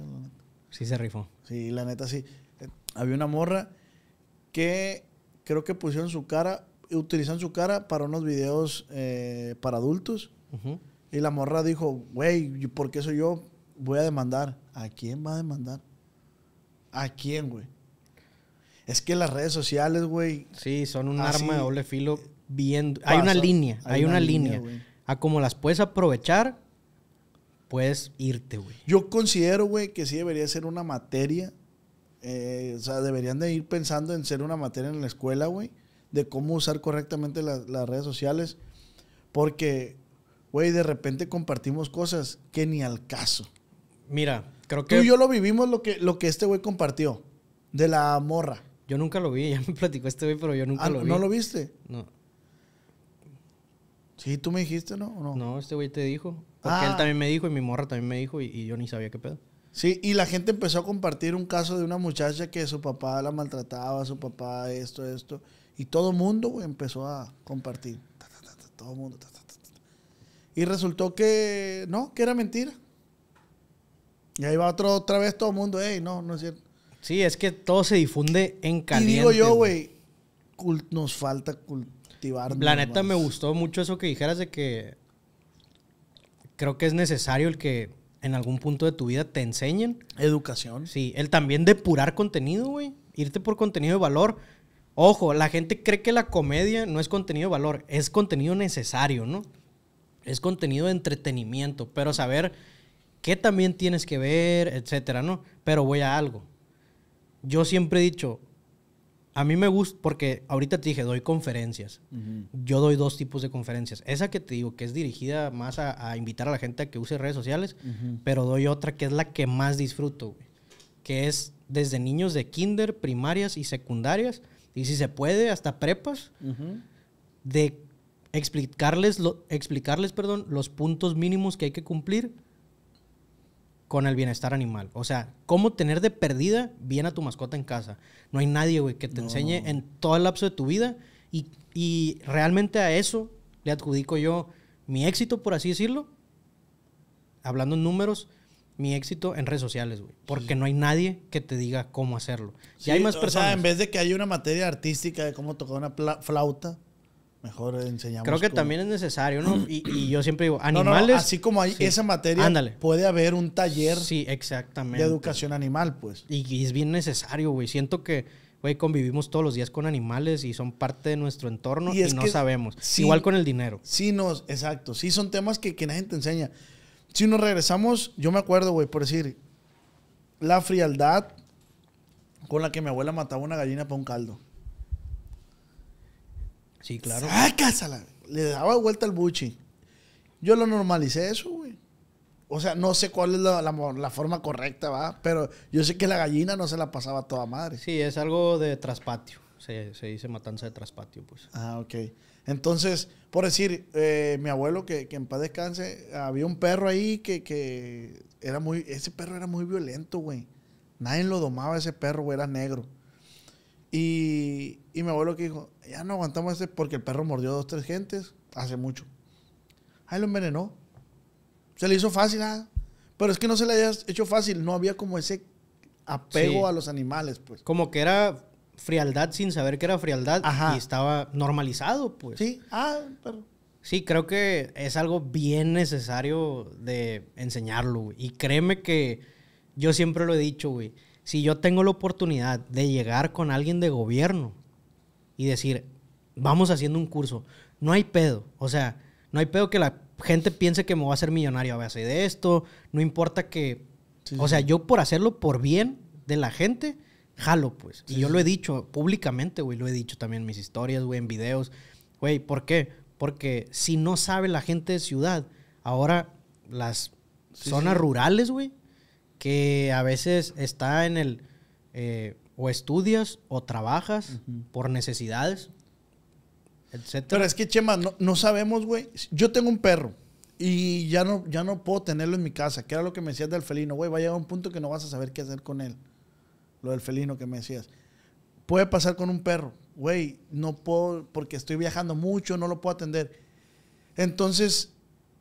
Sí, se rifó. Sí, la neta, sí. Eh, había una morra que creo que pusieron su cara, utilizan su cara para unos videos eh, para adultos. Y la morra dijo, güey, ¿por qué soy yo? Voy a demandar. ¿A quién va a demandar? ¿A quién, güey? Es que las redes sociales, güey. Sí, son un arma de doble filo hay una línea, hay, una, línea. a como las puedes aprovechar, puedes irte, güey. Yo considero, güey, que sí debería ser una materia. Eh, o sea, deberían de ir pensando en ser una materia en la escuela, güey, de cómo usar correctamente las redes sociales. Porque, güey, de repente compartimos cosas que ni al caso. Mira, creo que... Tú y yo lo vivimos lo que, lo que este güey compartió, de la morra. Yo nunca lo vi, ya me platicó este güey, pero yo nunca ah, lo vi. ¿No lo viste? No. Sí, tú me dijiste, ¿no? no? este güey te dijo. Porque él ah. también me dijo y mi morra también me dijo y, yo ni sabía qué pedo. Sí, y la gente empezó a compartir un caso de una muchacha que su papá la maltrataba, su papá esto, esto. Y todo el mundo, güey, empezó a compartir. todo el mundo. Y resultó que no, que era mentira. Y ahí va otra vez todo el mundo, ey, no, no es cierto. Sí, es que todo se difunde en caliente. Y digo yo, güey, nos falta cultura la neta me gustó mucho eso que dijeras de que creo que es necesario el que en algún punto de tu vida te enseñen. Educación. Sí, el también depurar contenido, güey. Irte por contenido de valor. Ojo, la gente cree que la comedia no es contenido de valor, es contenido necesario, ¿no? Es contenido de entretenimiento, pero saber qué también tienes que ver, etcétera, ¿no? Pero voy a algo. Yo siempre he dicho, a mí me gusta, porque ahorita te dije, doy conferencias. Yo doy dos tipos de conferencias. Esa que te digo, que es dirigida más a, invitar a la gente a que use redes sociales, pero doy otra que es la que más disfruto, Que es desde niños de kinder, primarias y secundarias, y si se puede, hasta prepas, de explicarles, explicarles perdón, los puntos mínimos que hay que cumplir con el bienestar animal. O sea, cómo tener de perdida bien a tu mascota en casa. No hay nadie, güey, que te enseñe en todo el lapso de tu vida. Y, y realmente a eso le adjudico yo mi éxito, por así decirlo. Hablando en números, mi éxito en redes sociales, güey. Porque no hay nadie que te diga cómo hacerlo. Si hay más personas. en vez de que haya una materia artística de cómo tocar una flauta, Mejor enseñamos. Creo que también es necesario, ¿no? Y, yo siempre digo, animales. No, así como hay esa materia, puede haber un taller. De educación animal, pues. Y, es bien necesario, güey. Siento que, güey, convivimos todos los días con animales y son parte de nuestro entorno y, no sabemos. Igual con el dinero. Sí, no, exacto. Sí, son temas que, que nadie te enseña. Si nos regresamos, yo me acuerdo, güey, por decir, la frialdad con la que mi abuela mataba una gallina para un caldo. Sí, claro. cásala. Le daba vuelta al buchi. Yo lo normalicé eso, güey. O sea, no sé cuál es la, forma correcta, ¿va? Pero yo sé que la gallina no se la pasaba a toda madre. Sí, es algo de traspatio. Se, dice matanza de traspatio, pues. Ah, ok. Entonces, por decir, eh, mi abuelo, que, en paz descanse, había un perro ahí que, que era muy... Ese perro era muy violento, güey. Nadie lo domaba ese perro, güey. Era negro. Y, y mi abuelo que dijo, ya no aguantamos este porque el perro mordió a dos, tres gentes hace mucho. Ahí lo envenenó. Se le hizo fácil, ah. Pero es que no se le había hecho fácil, no había como ese apego a los animales, pues. Como que era frialdad sin saber que era frialdad y estaba normalizado, pues. Sí, ah, pero... Sí, creo que es algo bien necesario de enseñarlo, güey. Y créeme que yo siempre lo he dicho, güey si yo tengo la oportunidad de llegar con alguien de gobierno y decir, vamos haciendo un curso, no hay pedo. O sea, no hay pedo que la gente piense que me voy a hacer millonario a base de esto. No importa que. o sea, yo por hacerlo por bien de la gente, jalo, pues. y yo lo he dicho públicamente, güey. Lo he dicho también en mis historias, güey, en videos. Güey, ¿por qué? Porque si no sabe la gente de ciudad, ahora las zonas rurales, güey, que a veces está en el eh, o estudias o trabajas por necesidades, etc. Pero es que, Chema, no, sabemos, güey. Yo tengo un perro y ya no, ya no puedo tenerlo en mi casa, que era lo que me decías del felino, güey. Va a llegar un punto que no vas a saber qué hacer con él. Lo del felino que me decías. Puede pasar con un perro, güey. No puedo, porque estoy viajando mucho, no lo puedo atender. Entonces,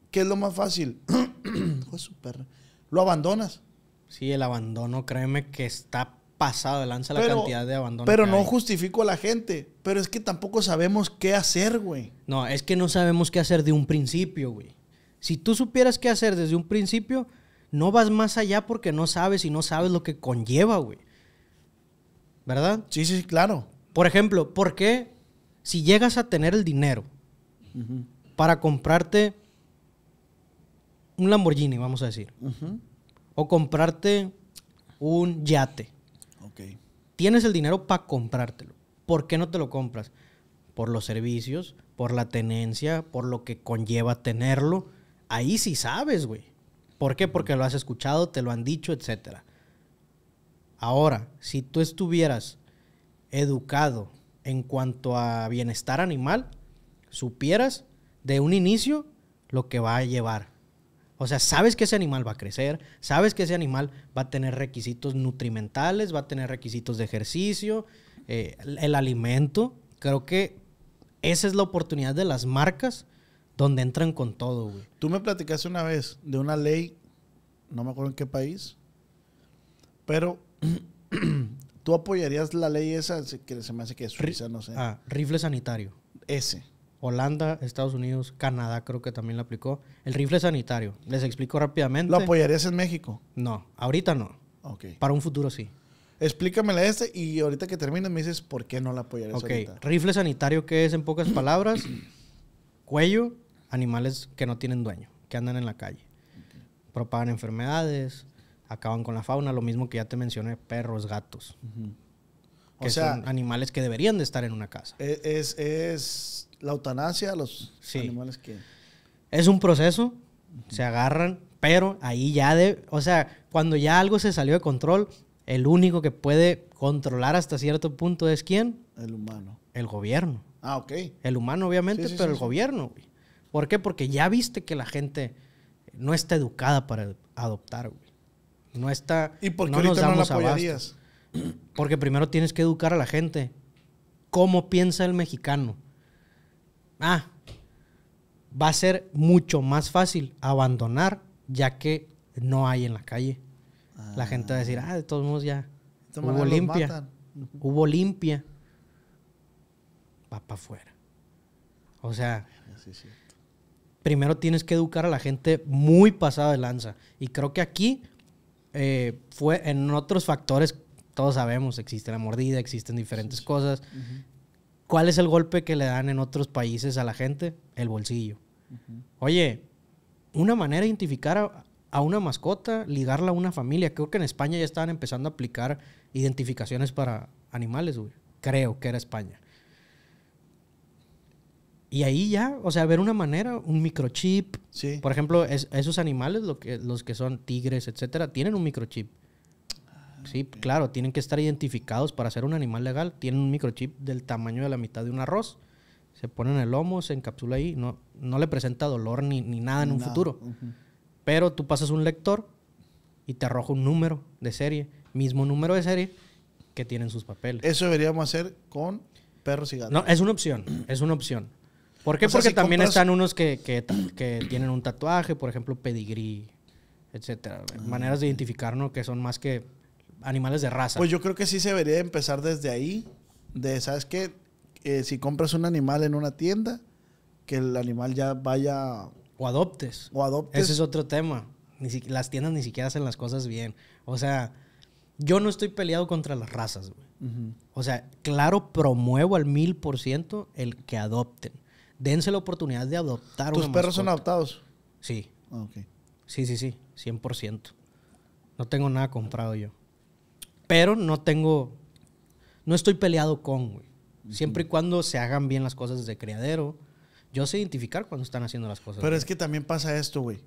¿qué es lo más fácil? su perro. Lo abandonas Sí, el abandono, créeme que está pasado lanza la cantidad de abandono. Pero no justifico a la gente. Pero es que tampoco sabemos qué hacer, güey. No, es que no sabemos qué hacer de un principio, güey. Si tú supieras qué hacer desde un principio, no vas más allá porque no sabes y no sabes lo que conlleva, güey. ¿Verdad? Sí, sí, claro. Por ejemplo, ¿por qué si llegas a tener el dinero para comprarte un Lamborghini, vamos a decir? o comprarte un yate. Okay. Tienes el dinero para comprártelo. ¿Por qué no te lo compras? Por los servicios, por la tenencia, por lo que conlleva tenerlo. Ahí sí sabes, güey. ¿Por qué? Porque lo has escuchado, te lo han dicho, etc. Ahora, si tú estuvieras educado en cuanto a bienestar animal, supieras de un inicio lo que va a llevar. O sea, sabes que ese animal va a crecer, sabes que ese animal va a tener requisitos nutrimentales, va a tener requisitos de ejercicio, eh, el, alimento. Creo que esa es la oportunidad de las marcas donde entran con todo, güey. Tú me platicaste una vez de una ley, no me acuerdo en qué país, pero tú apoyarías la ley esa que se me hace que es Suiza, no sé. Ah, rifle sanitario. Ese. Holanda, Estados Unidos, Canadá creo que también lo aplicó. El rifle sanitario, les explico rápidamente. ¿Lo apoyarías en México? No, ahorita no. Okay. Para un futuro sí. Explícamela este y ahorita que termines me dices por qué no la apoyarías Ok, rifle sanitario que es en pocas palabras, cuello, animales que no tienen dueño, que andan en la calle. Propagan enfermedades, acaban con la fauna, lo mismo que ya te mencioné, perros, gatos. o sea, animales que deberían de estar en una casa. E-, es, es, la eutanasia los animales que... Es un proceso, se agarran, pero ahí ya de, o sea, cuando ya algo se salió de control, el único que puede controlar hasta cierto punto es quién? El humano. El gobierno. Ah, ok. El humano, obviamente, pero el gobierno. Güey. ¿Por qué? Porque ya viste que la gente no está educada para adoptar, güey. No está. ¿Y por qué no ahorita nos damos no apoyarías? Porque primero tienes que educar a la gente. ¿Cómo piensa el mexicano? Ah, va a ser mucho más fácil abandonar ya que no hay en la calle. La gente va a decir, ah, de todos modos ya hubo limpia. Hubo limpia. Va para afuera. O sea, ah, primero tienes que educar a la gente muy pasada de lanza. Y creo que aquí eh, fue en otros factores, todos sabemos, existe la mordida, existen diferentes cosas. ¿Cuál es el golpe que le dan en otros países a la gente? El bolsillo. Oye, una manera de identificar a, una mascota, ligarla a una familia. Creo que en España ya estaban empezando a aplicar identificaciones para animales, Creo que era España. Y ahí ya, o sea, ver una manera, un microchip. Por ejemplo, esos animales, los que son tigres, etcétera, tienen un microchip. Sí, claro, tienen que estar identificados para ser un animal legal. Tienen un microchip del tamaño de la mitad de un arroz. Se pone en el lomo, se encapsula ahí. No, no le presenta dolor ni, nada en un futuro. Pero tú pasas un lector y te arroja un número de serie. Mismo número de serie que tienen sus papeles. Eso deberíamos hacer con perros y gatos. No, es una opción. es una opción. ¿Por qué? Porque también están unos que, que tienen un tatuaje, por ejemplo, pedigrí etcétera. Ah. Maneras de identificarnos que son más que animales de raza. Pues yo creo que sí se debería empezar desde ahí, de, ¿sabes que eh, si compras un animal en una tienda, que el animal ya vaya... O adoptes. O adoptes. Ese es otro tema. Ni las tiendas ni siquiera hacen las cosas bien. O sea, yo no estoy peleado contra las razas, güey. O sea, claro, promuevo al mil por ciento el que adopten. Dense la oportunidad de adoptar ¿Tus perros son adoptados? Sí. Ah, okay. Sí, sí, sí, 100%. No tengo nada comprado yo. Pero no tengo, no estoy peleado con, güey. Siempre y cuando se hagan bien las cosas desde criadero. Yo sé identificar cuando están haciendo las cosas. Pero es que también pasa esto, güey.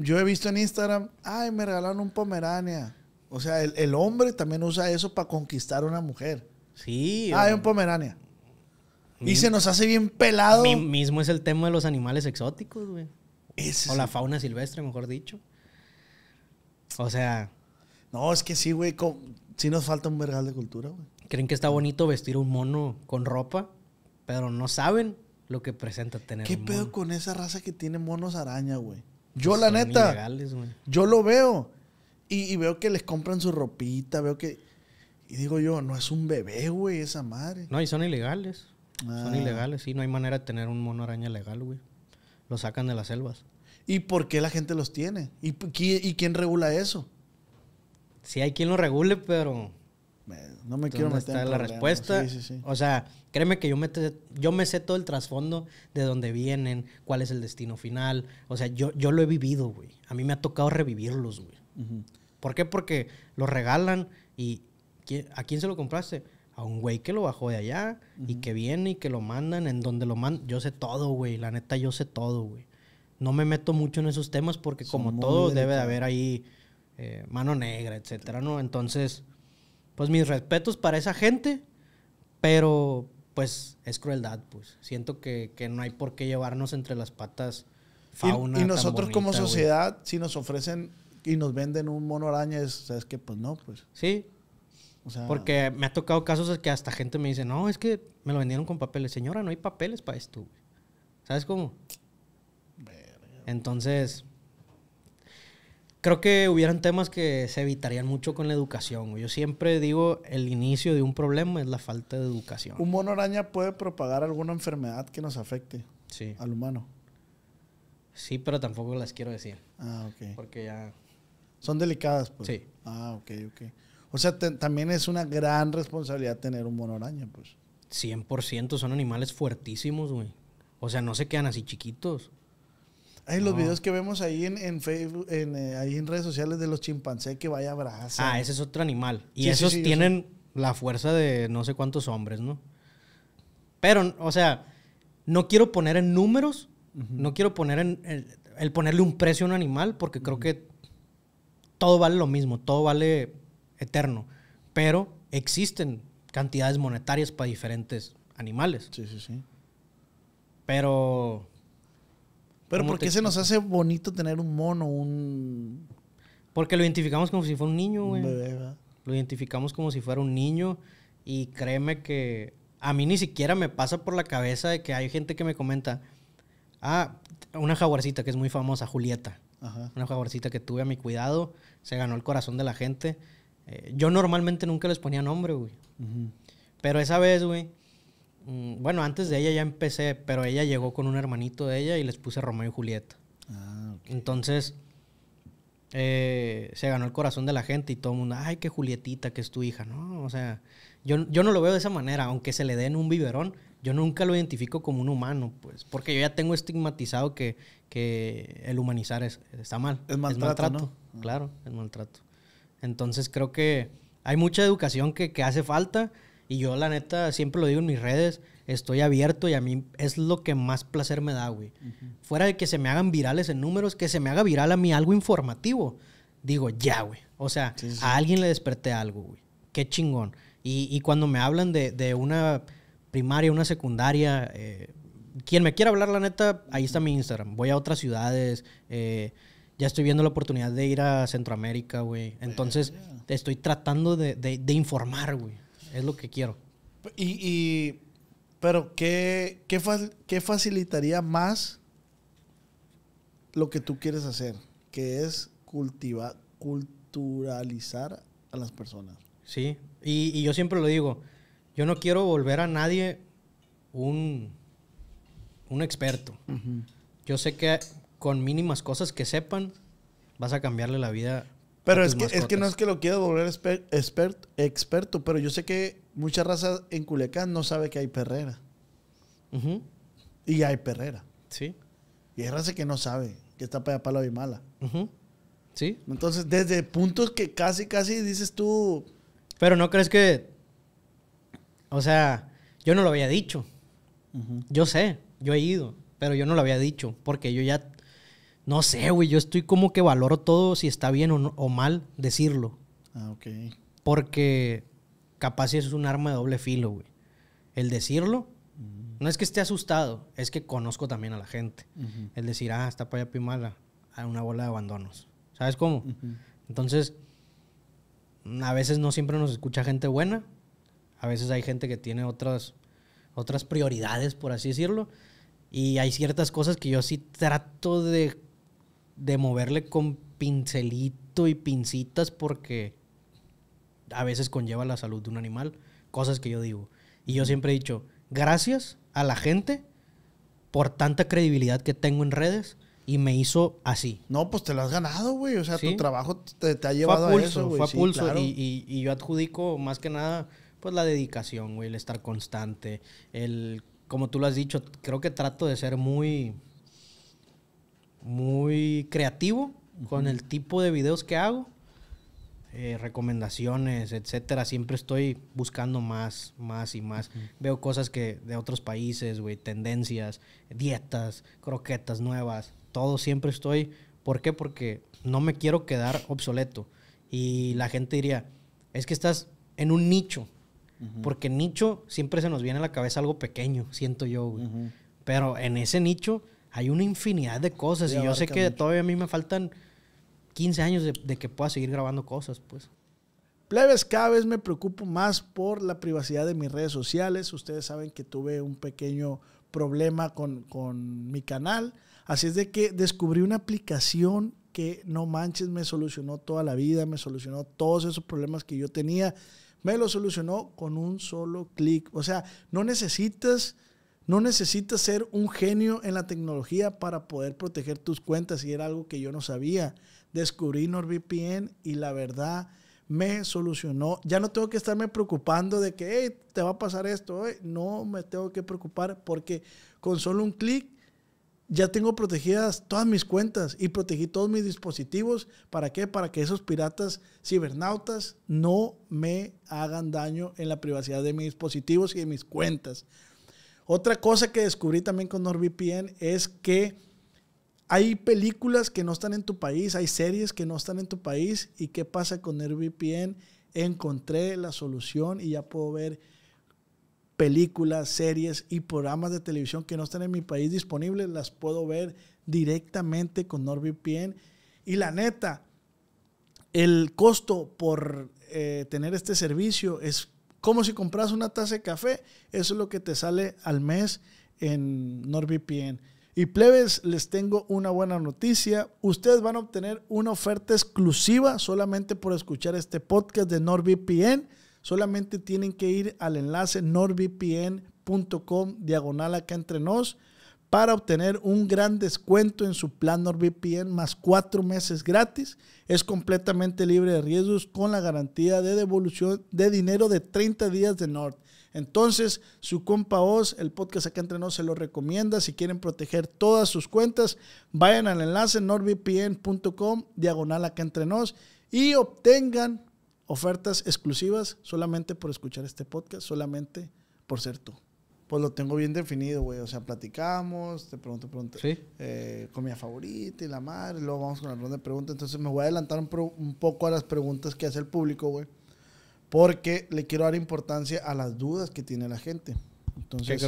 Yo he visto en Instagram, ay, me regalaron un Pomerania. O sea, el, hombre también usa eso para conquistar a una mujer. Sí. Ah, ay, un Pomerania. y se nos hace bien pelado. mismo es el tema de los animales exóticos, güey. o la fauna silvestre, mejor dicho. O sea, no, es que sí, güey. Sí nos falta un vergal de cultura, güey. Creen que está bonito vestir un mono con ropa, pero no saben lo que presenta tener. ¿Qué pedo con esa raza que tiene monos araña, güey? Pues yo, la neta, yo lo veo. Y, veo que les compran su ropita, veo que... Y digo yo, no es un bebé, güey, esa madre. No, y son ilegales. Son ah. ilegales, sí. No hay manera de tener un mono araña legal, güey. Lo sacan de las selvas. ¿Y por qué la gente los tiene? ¿Y, y quién regula eso? si hay quien lo regule, pero... No me quiero meter en la respuesta. O sea, créeme que yo me, yo me sé todo el trasfondo de dónde vienen, cuál es el destino final. O sea, yo, yo lo he vivido, güey. A mí me ha tocado revivirlos, güey. ¿Por qué? Porque los regalan y ¿a quién se lo compraste? A un güey que lo bajó de allá y que viene y que lo mandan en donde lo mandan. Yo sé todo, güey. La neta, yo sé todo, güey. No me meto mucho en esos temas porque como todo debe de haber ahí eh, mano Negra, etcétera, ¿no? Entonces, pues mis respetos para esa gente, pero pues es crueldad, pues. Siento que, no hay por qué llevarnos entre las patas fauna. Y, nosotros como sociedad, si nos ofrecen y nos venden un mono araña, es, que pues no, pues. Sí. O sea, porque me ha tocado casos que hasta gente me dice, no, es que me lo vendieron con papeles. Señora, no hay papeles para esto, ¿Sabes cómo? Entonces, creo que hubieran temas que se evitarían mucho con la educación. Yo siempre digo, el inicio de un problema es la falta de educación. Un mono araña puede propagar alguna enfermedad que nos afecte al humano. Sí, pero tampoco las quiero decir. Ah, ok. Porque ya... Son delicadas, pues. Sí. Ah, ok, ok. O sea, también es una gran responsabilidad tener un mono araña, pues. 100% son animales fuertísimos, güey. O sea, no se quedan así chiquitos. Hay los videos que vemos ahí en, Facebook, eh, ahí en redes sociales de los chimpancés que vaya a abrazar. Ah, ese es otro animal. Y esos tienen la fuerza de no sé cuántos hombres, ¿no? Pero, o sea, no quiero poner en números, no quiero poner en el, el, ponerle un precio a un animal, porque creo que todo vale lo mismo, todo vale eterno. Pero existen cantidades monetarias para diferentes animales. Sí, sí, sí. Pero pero ¿por qué se nos hace bonito tener un mono, un... Porque lo identificamos como si fuera un niño, güey. Lo identificamos como si fuera un niño y créeme que a mí ni siquiera me pasa por la cabeza de que hay gente que me comenta, ah, una jaguarcita que es muy famosa, Julieta. Una jaguarcita que tuve a mi cuidado, se ganó el corazón de la gente. Eh, yo normalmente nunca les ponía nombre, güey. Pero esa vez, güey, Mm, bueno, antes de ella ya empecé, pero ella llegó con un hermanito de ella y les puse Romeo y Julieta. Ah, Entonces, eh, se ganó el corazón de la gente y todo el mundo, ay, qué Julietita, que es tu hija, ¿no? O sea, yo, no lo veo de esa manera, aunque se le den un biberón, yo nunca lo identifico como un humano, pues, porque yo ya tengo estigmatizado que, el humanizar es, está mal. Es maltrato. Ah. Claro, es maltrato. Entonces creo que hay mucha educación que, que hace falta y yo, la neta, siempre lo digo en mis redes, estoy abierto y a mí es lo que más placer me da, güey. Fuera de que se me hagan virales en números, que se me haga viral a mí algo informativo. Digo, ya, güey. O sea, a alguien le desperté algo, güey. Qué chingón. Y, cuando me hablan de, una primaria, una secundaria, eh, quien me quiera hablar, la neta, ahí está mi Instagram. Voy a otras ciudades. Eh, ya estoy viendo la oportunidad de ir a Centroamérica, güey. Entonces, estoy tratando de, de informar, güey. Es lo que quiero. Y, pero ¿qué, qué, facilitaría más lo que tú quieres hacer? Que es cultivar, culturalizar a las personas. Sí, y, yo siempre lo digo, yo no quiero volver a nadie un, experto. Yo sé que con mínimas cosas que sepan, vas a cambiarle la vida pero es que, es que no es que lo quiera volver experto, pero yo sé que mucha raza en Culiacán no sabe que hay perrera. Y hay perrera. Sí. Y hay raza que no sabe que está para palo y mala. Sí. Entonces, desde puntos que casi, casi dices tú. Pero no crees que. O sea, yo no lo había dicho. Yo sé, yo he ido, pero yo no lo había dicho porque yo ya no sé, güey, yo estoy como que valoro todo si está bien o, mal decirlo. Ah, ok. Porque capaz eso es un arma de doble filo, güey. El decirlo, no es que esté asustado, es que conozco también a la gente. El decir, ah, está para allá Pimala, a una bola de abandonos. ¿Sabes cómo? Entonces, a veces no siempre nos escucha gente buena, a veces hay gente que tiene otras, otras prioridades, por así decirlo, y hay ciertas cosas que yo sí trato de de moverle con pincelito y pincitas porque a veces conlleva la salud de un animal, cosas que yo digo. Y yo siempre he dicho, gracias a la gente por tanta credibilidad que tengo en redes y me hizo así. No, pues te lo has ganado, güey. O sea, tu trabajo te, ha llevado a, eso, Fue a pulso y, yo adjudico más que nada, pues la dedicación, güey, el estar constante, el, como tú lo has dicho, creo que trato de ser muy muy creativo con el tipo de videos que hago. Eh, recomendaciones, etcétera. Siempre estoy buscando más, más y más. Veo cosas que de otros países, güey, tendencias, dietas, croquetas nuevas, todo siempre estoy. ¿Por qué? Porque no me quiero quedar obsoleto. Y la gente diría, es que estás en un nicho. Porque nicho siempre se nos viene a la cabeza algo pequeño, siento yo, Pero en ese nicho hay una infinidad de cosas. y yo sé que todavía a mí me faltan 15 años de, que pueda seguir grabando cosas, pues. Plebes, cada vez me preocupo más por la privacidad de mis redes sociales. Ustedes saben que tuve un pequeño problema con, con mi canal. Así es de que descubrí una aplicación que no manches, me solucionó toda la vida, me solucionó todos esos problemas que yo tenía. Me lo solucionó con un solo clic. O sea, no necesitas no necesitas ser un genio en la tecnología para poder proteger tus cuentas y era algo que yo no sabía. Descubrí NordVPN y la verdad me solucionó. Ya no tengo que estarme preocupando de que te va a pasar esto. no me tengo que preocupar porque con solo un clic ya tengo protegidas todas mis cuentas y protegí todos mis dispositivos. ¿Para qué? Para que esos piratas cibernautas no me hagan daño en la privacidad de mis dispositivos y de mis cuentas. Otra cosa que descubrí también con NordVPN es que hay películas que no están en tu país, hay series que no están en tu país. ¿Y qué pasa con NordVPN? Encontré la solución y ya puedo ver películas, series y programas de televisión que no están en mi país disponibles, las puedo ver directamente con NordVPN. Y la neta, el costo por eh, tener este servicio es como si compras una taza de café, eso es lo que te sale al mes en NordVPN. Y plebes, les tengo una buena noticia. Ustedes van a obtener una oferta exclusiva solamente por escuchar este podcast de NordVPN. Solamente tienen que ir al enlace nordvpn.com diagonal acá entre nos para obtener un gran descuento en su plan NordVPN más cuatro meses gratis. Es completamente libre de riesgos con la garantía de devolución de dinero de 30 días de Nord. Entonces, su compa Oz, el podcast acá entre nos, se lo recomienda. Si quieren proteger todas sus cuentas, vayan al enlace nordvpn.com, diagonal acá entre nos, y obtengan ofertas exclusivas solamente por escuchar este podcast, solamente por ser tú pues lo tengo bien definido, güey. O sea, platicamos, te pregunto, pregunto, ¿Sí? eh, comida favorita y la madre, luego vamos con la ronda de preguntas. Entonces me voy a adelantar un, poco a las preguntas que hace el público, güey. Porque le quiero dar importancia a las dudas que tiene la gente. Entonces,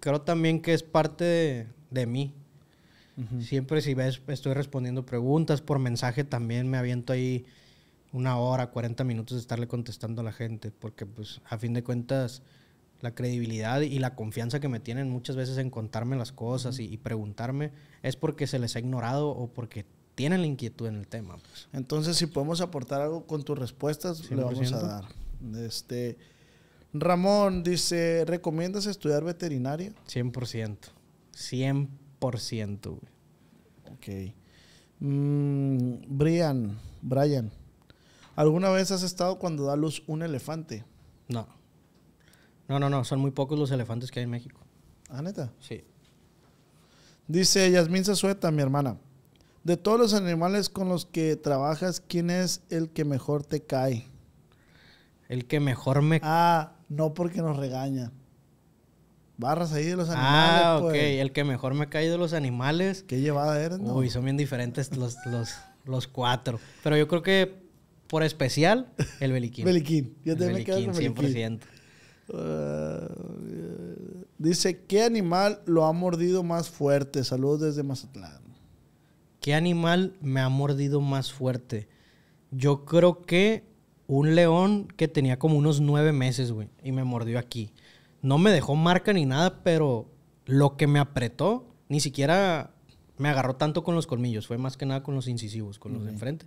creo, también que es parte de, mí. Siempre si ves, estoy respondiendo preguntas por mensaje también me aviento ahí una hora, 40 minutos de estarle contestando a la gente, porque pues a fin de cuentas la credibilidad y la confianza que me tienen muchas veces en contarme las cosas y, preguntarme es porque se les ha ignorado o porque tienen la inquietud en el tema. Pues. Entonces, si podemos aportar algo con tus respuestas, lo le vamos a dar. Este, Ramón dice, ¿recomiendas estudiar veterinaria? 100%. 100%. Ok. Mm, Brian, Brian, ¿alguna vez has estado cuando da luz un elefante? No. No, no, no, son muy pocos los elefantes que hay en México. Ah, neta. Sí. Dice Yasmín Sazueta, mi hermana. De todos los animales con los que trabajas, ¿quién es el que mejor te cae? El que mejor me Ah, no porque nos regaña. Barras ahí de los ah, animales. Ah, ok. Pues. El que mejor me cae de los animales. Qué llevada eres, ¿no? Uy, son bien diferentes los, los, los cuatro. Pero yo creo que por especial, el Beliquín. Beliquín. Yo el Beliquín, 100%. Eh, dice, ¿qué animal lo ha mordido más fuerte? Saludos desde Mazatlán. ¿Qué animal me ha mordido más fuerte? Yo creo que un león que tenía como unos nueve meses, güey, y me mordió aquí. No me dejó marca ni nada, pero lo que me apretó, ni siquiera me agarró tanto con los colmillos, fue más que nada con los incisivos, con los de enfrente.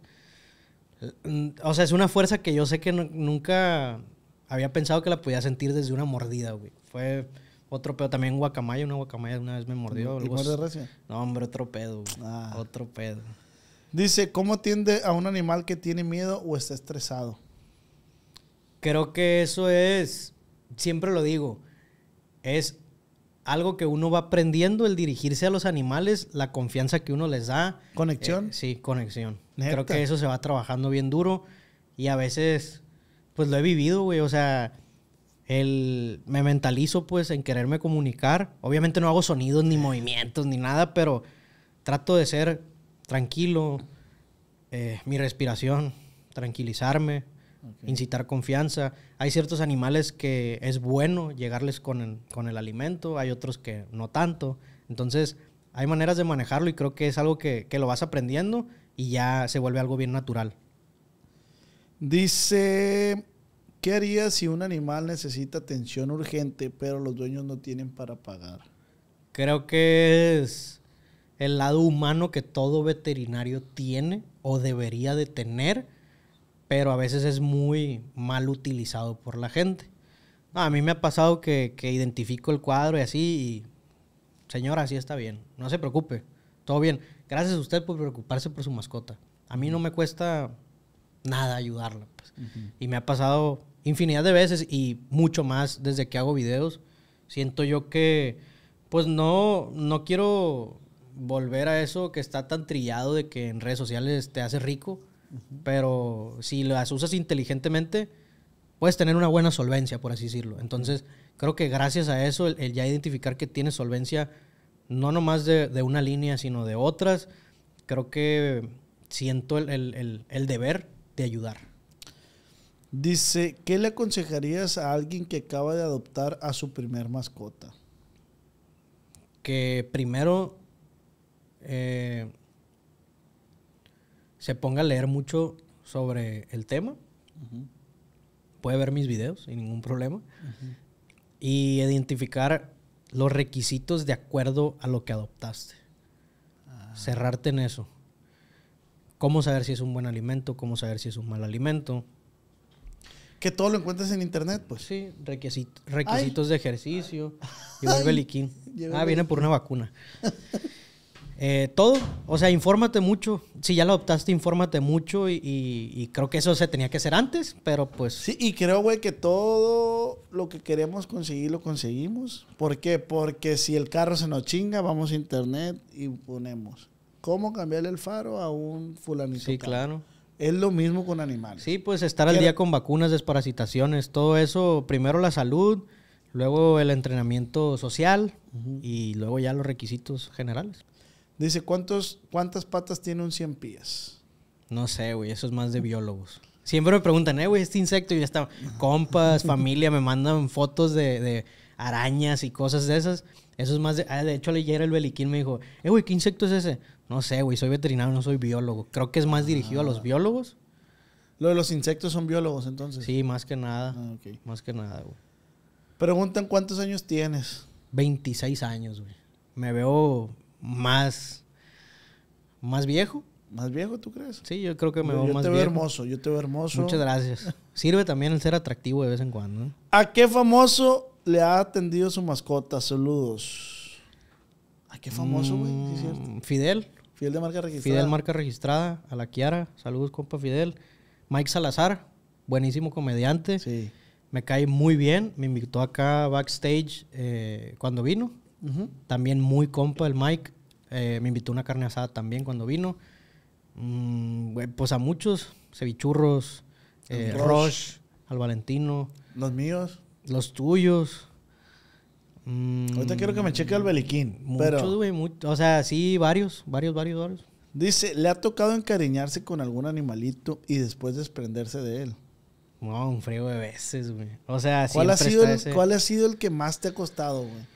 O sea, es una fuerza que yo sé que nunca había pensado que la podía sentir desde una mordida, güey. Fue otro pedo. También guacamaya, una guacamaya una vez me mordió. ¿Y de recién? No, hombre, otro pedo, ah. Otro pedo. Dice, ¿cómo atiende a un animal que tiene miedo o está estresado? Creo que eso es, siempre lo digo, es algo que uno va aprendiendo el dirigirse a los animales, la confianza que uno les da. ¿Conexión? Eh, sí, conexión. Creo que eso se va trabajando bien duro y a veces pues lo he vivido, güey. O sea, el, me mentalizo pues en quererme comunicar. Obviamente no hago sonidos ni movimientos ni nada, pero trato de ser tranquilo, eh, mi respiración, tranquilizarme, incitar confianza. Hay ciertos animales que es bueno llegarles con el, alimento, hay otros que no tanto. Entonces, hay maneras de manejarlo y creo que es algo que, que lo vas aprendiendo y ya se vuelve algo bien natural. Dice, ¿qué haría si un animal necesita atención urgente, pero los dueños no tienen para pagar? Creo que es el lado humano que todo veterinario tiene o debería de tener, pero a veces es muy mal utilizado por la gente. a mí me ha pasado que, identifico el cuadro y así, señora, así está bien, no se preocupe, todo bien. Gracias a usted por preocuparse por su mascota. A mí no me cuesta nada ayudarla. Pues. Y me ha pasado infinidad de veces y mucho más desde que hago videos. Siento yo que, pues no, no quiero volver a eso que está tan trillado de que en redes sociales te hace rico, pero si las usas inteligentemente, puedes tener una buena solvencia, por así decirlo. Entonces, creo que gracias a eso, el, ya identificar que tienes solvencia, no nomás de, de una línea, sino de otras, creo que siento el, el, el deber de ayudar. Dice, ¿qué le aconsejarías a alguien que acaba de adoptar a su primer mascota? Que primero eh, se ponga a leer mucho sobre el tema. Puede ver mis videos sin ningún problema. Y identificar los requisitos de acuerdo a lo que adoptaste. Ah. Cerrarte en eso cómo saber si es un buen alimento, cómo saber si es un mal alimento. Que todo lo encuentres en internet, pues. Sí, requisitos de ejercicio. y el beliquín. ah, viene por una vacuna. Eh, todo, o sea, infórmate mucho. Si ya lo adoptaste, infórmate mucho. y, creo que eso se tenía que hacer antes, pero pues. Sí, y creo, güey, que todo lo que queremos conseguir lo conseguimos. ¿Por qué? Porque si el carro se nos chinga, vamos a internet y ponemos cómo cambiarle el faro a un fulanito. Sí, claro. Es lo mismo con animales. Sí, pues estar al día con vacunas, desparasitaciones, todo eso. Primero la salud, luego el entrenamiento social y luego ya los requisitos generales. Dice, ¿cuántos, ¿cuántas patas tiene un 100 pies? No sé, güey, eso es más de biólogos. Siempre me preguntan, eh, güey, este insecto y ya está. Compas, familia, me mandan fotos de, arañas y cosas de esas. Eso es más de. Ah, de hecho, ayer el Beliquín me dijo, eh, güey, ¿qué insecto es ese? No sé, güey, soy veterinario, no soy biólogo. Creo que es más dirigido a los ah. biólogos. Lo de los insectos son biólogos, entonces. Sí, más que nada. Ah, Más que nada, güey. Preguntan cuántos años tienes. 26 años, güey. Me veo más. más viejo. ¿Más viejo, tú crees? Sí, yo creo que me veo más viejo. Yo te veo hermoso, yo te veo hermoso. Muchas gracias. Sirve también el ser atractivo de vez en cuando. ¿A qué famoso le ha atendido su mascota? Saludos. ¿A qué famoso, güey? Mm, Fidel. Fidel de marca registrada. Fidel marca registrada, a la Kiara, saludos compa Fidel. Mike Salazar, buenísimo comediante. Sí. Me cae muy bien, me invitó acá backstage eh, cuando vino. También muy compa el Mike. Eh, me invitó una carne asada también cuando vino. Mm, pues a muchos, cevichurros, eh, Roche, al Valentino. Los míos. Los tuyos. Mm. Ahorita quiero que me cheque al Beliquín. Muchos, güey. Mucho, o sea, sí, varios, varios, varios, varios. Dice, le ha tocado encariñarse con algún animalito y después desprenderse de él. No, un frío de veces, güey. O sea, ¿Cuál ha, sido ¿Cuál ha sido el que más te ha costado, güey?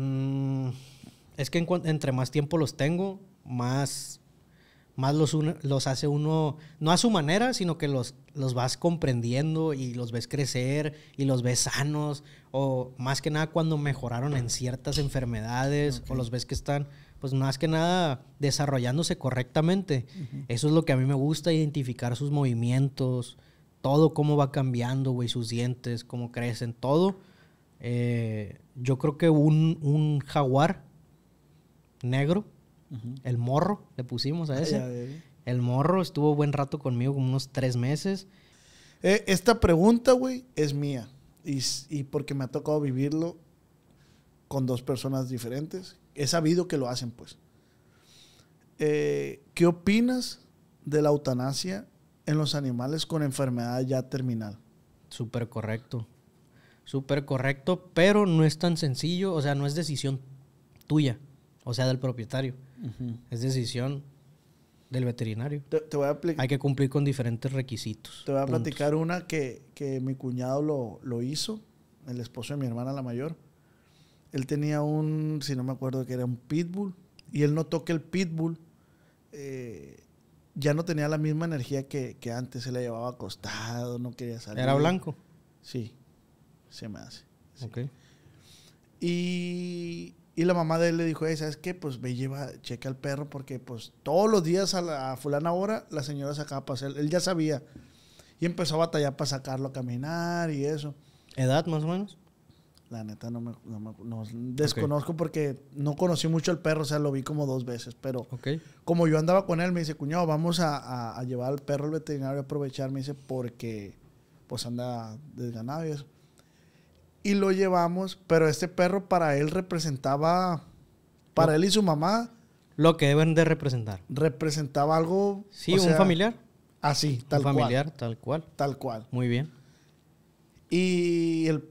Mm, es que entre más tiempo los tengo, más más los, los hace uno, no a su manera, sino que los, los vas comprendiendo y los ves crecer y los ves sanos, o más que nada cuando mejoraron en ciertas enfermedades, o los ves que están, pues más que nada desarrollándose correctamente. Eso es lo que a mí me gusta, identificar sus movimientos, todo cómo va cambiando, güey, sus dientes, cómo crecen, todo. Eh, yo creo que un, un jaguar negro el morro, le pusimos a ah, ese. el morro estuvo buen rato conmigo, como unos tres meses. Eh, esta pregunta, güey, es mía. Y, porque me ha tocado vivirlo con dos personas diferentes. He sabido que lo hacen, pues. Eh, ¿Qué opinas de la eutanasia en los animales con enfermedad ya terminal? Súper correcto. Súper correcto, pero no es tan sencillo, o sea, no es decisión tuya, o sea, del propietario. Es decisión del veterinario. Hay que cumplir con diferentes requisitos. Te voy a platicar una que, que mi cuñado lo, hizo, el esposo de mi hermana la mayor. Él tenía un, si no me acuerdo que era un pitbull, y él notó que el pitbull eh, ya no tenía la misma energía que, antes, se le llevaba acostado, no quería salir. ¿Era blanco? Sí, se me hace. Y y la mamá de él le dijo, ¿sabes qué? Pues me lleva, checa al perro porque pues todos los días a, la, fulana hora la señora sacaba hacer. Él ya sabía. Y empezó a batallar para sacarlo a caminar y eso. ¿Edad más o menos? La neta no me, no desconozco porque no conocí mucho al perro, o sea, lo vi como dos veces, pero como yo andaba con él, me dice, cuñado, vamos a, llevar al perro al veterinario a aprovechar, me dice, porque pues anda desganado y eso y lo llevamos, pero este perro para él representaba, para él y su mamá. Lo que deben de representar. Representaba algo. Sí, un familiar. Así, tal un familiar, tal cual. Tal cual. Muy bien. Y el,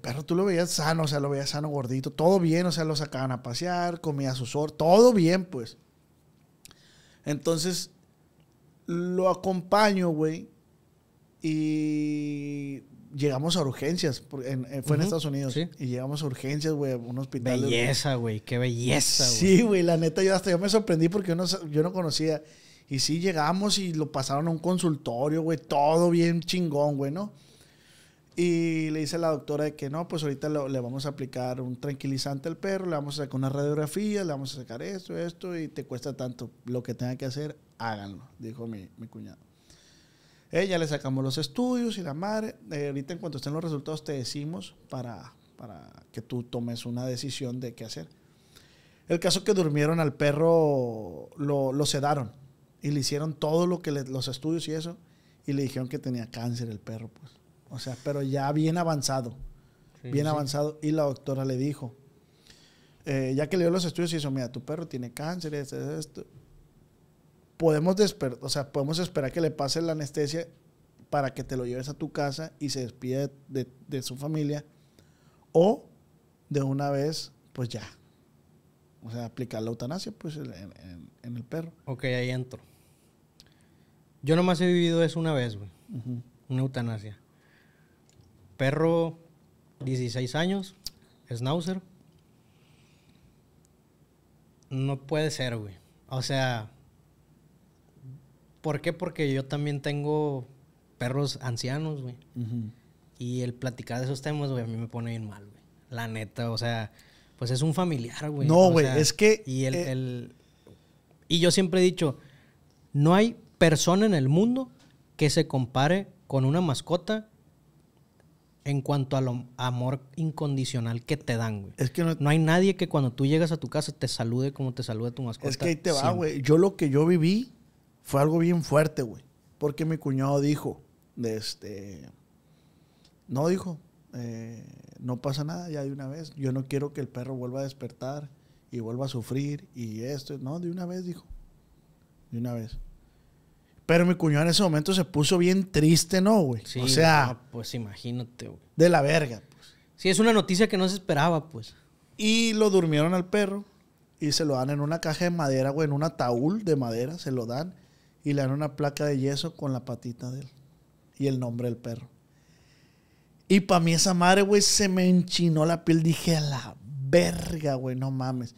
perro tú lo veías sano, o sea, lo veías sano, gordito, todo bien, o sea, lo sacaban a pasear, comía su sor, todo bien, pues. Entonces, lo acompaño, güey, y llegamos a urgencias. Eh, fue en Estados Unidos. Y llegamos a urgencias, güey, a un hospital. Belleza, güey. Qué belleza, güey. Sí, güey. La neta, yo hasta yo me sorprendí porque yo no, conocía. Y sí, llegamos y lo pasaron a un consultorio, güey. Todo bien chingón, güey, ¿no? Y le dice a la doctora de que no, pues ahorita le vamos a aplicar un tranquilizante al perro, le vamos a sacar una radiografía, le vamos a sacar esto, esto, y te cuesta tanto. Lo que tenga que hacer, háganlo, dijo mi, mi cuñado ella eh, le sacamos los estudios y la madre. Eh, ahorita en cuanto estén los resultados te decimos para, para que tú tomes una decisión de qué hacer. El caso que durmieron al perro, lo, sedaron y le hicieron todo lo que los estudios y eso. Y le dijeron que tenía cáncer el perro, pues. O sea, pero ya bien avanzado. bien avanzado. Y la doctora le dijo, eh, ya que le dio los estudios y eso, mira, tu perro tiene cáncer, esto, esto podemos, o sea, podemos esperar que le pase la anestesia para que te lo lleves a tu casa y se despide de, de, su familia. O de una vez, pues ya. O sea, aplicar la eutanasia pues, en, el perro. Ok, ahí entro. Yo nomás he vivido eso una vez, güey. Una eutanasia. Perro, 16 años, schnauzer. No puede ser, güey. O sea, ¿Por qué? Porque yo también tengo perros ancianos, güey. Y el platicar de esos temas, güey, a mí me pone bien mal, güey. La neta, o sea, pues es un familiar, güey. No, güey, es que... Y, eh, el, y yo siempre he dicho, no hay persona en el mundo que se compare con una mascota en cuanto al amor incondicional que te dan, güey. Es que no, hay nadie que cuando tú llegas a tu casa te salude como te saluda tu mascota. Es que ahí te va, güey. Yo lo que yo viví fue algo bien fuerte, güey. Porque mi cuñado dijo, de este, no dijo, eh, no pasa nada ya de una vez. Yo no quiero que el perro vuelva a despertar y vuelva a sufrir y esto. No, de una vez dijo, de una vez. Pero mi cuñado en ese momento se puso bien triste, ¿no, güey? o sea, ah, pues imagínate, güey. De la verga, pues. Sí, es una noticia que no se esperaba, pues. Y lo durmieron al perro y se lo dan en una caja de madera, güey, en un ataúd de madera, se lo dan y le dan una placa de yeso con la patita de él y el nombre del perro. Y para mí esa madre, güey, se me enchinó la piel. Dije, a la verga, güey, no mames.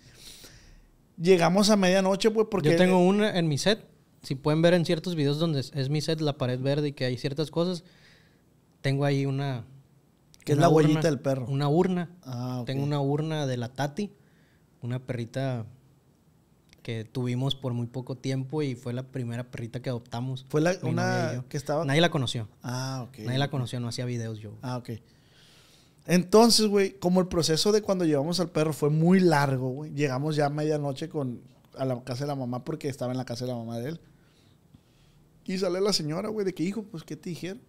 Llegamos a medianoche, güey, porque... Yo tengo una en mi set. Si pueden ver en ciertos videos donde es mi set, la pared verde y que hay ciertas cosas, tengo ahí una... Que es la huellita del perro. Una urna. Ah, tengo una urna de la Tati, una perrita que tuvimos por muy poco tiempo y fue la primera perrita que adoptamos. Fue la, una que estaba... Nadie la conoció. Ah, ok. Nadie la conoció, no hacía videos yo. Ah, ok. Entonces, güey, como el proceso de cuando llevamos al perro fue muy largo, güey, llegamos ya a medianoche con, a la casa de la mamá porque estaba en la casa de la mamá de él. Y sale la señora, güey, de que, hijo, pues, ¿qué te dijeron?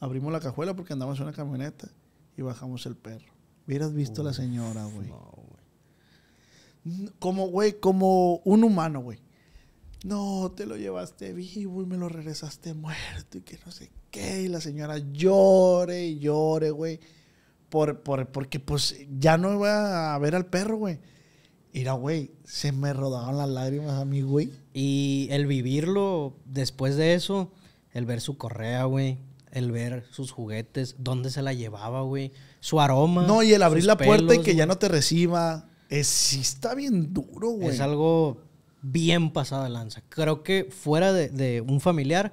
Abrimos la cajuela porque andamos en una camioneta y bajamos el perro. Hubieras visto a la señora, güey. No, como, güey, como un humano, güey. No, te lo llevaste vivo y me lo regresaste muerto y que no sé qué. Y la señora llore y llore, güey. Por, por, porque pues ya no iba a ver al perro, güey. Mira, güey, se me rodaban las lágrimas a mí, güey. Y el vivirlo después de eso, el ver su correa, güey, el ver sus juguetes, dónde se la llevaba, güey, su aroma. No, y el abrir la puerta y que ya no te reciba. Es, sí está bien duro, güey. Es algo bien pasada lanza. Creo que fuera de, un familiar,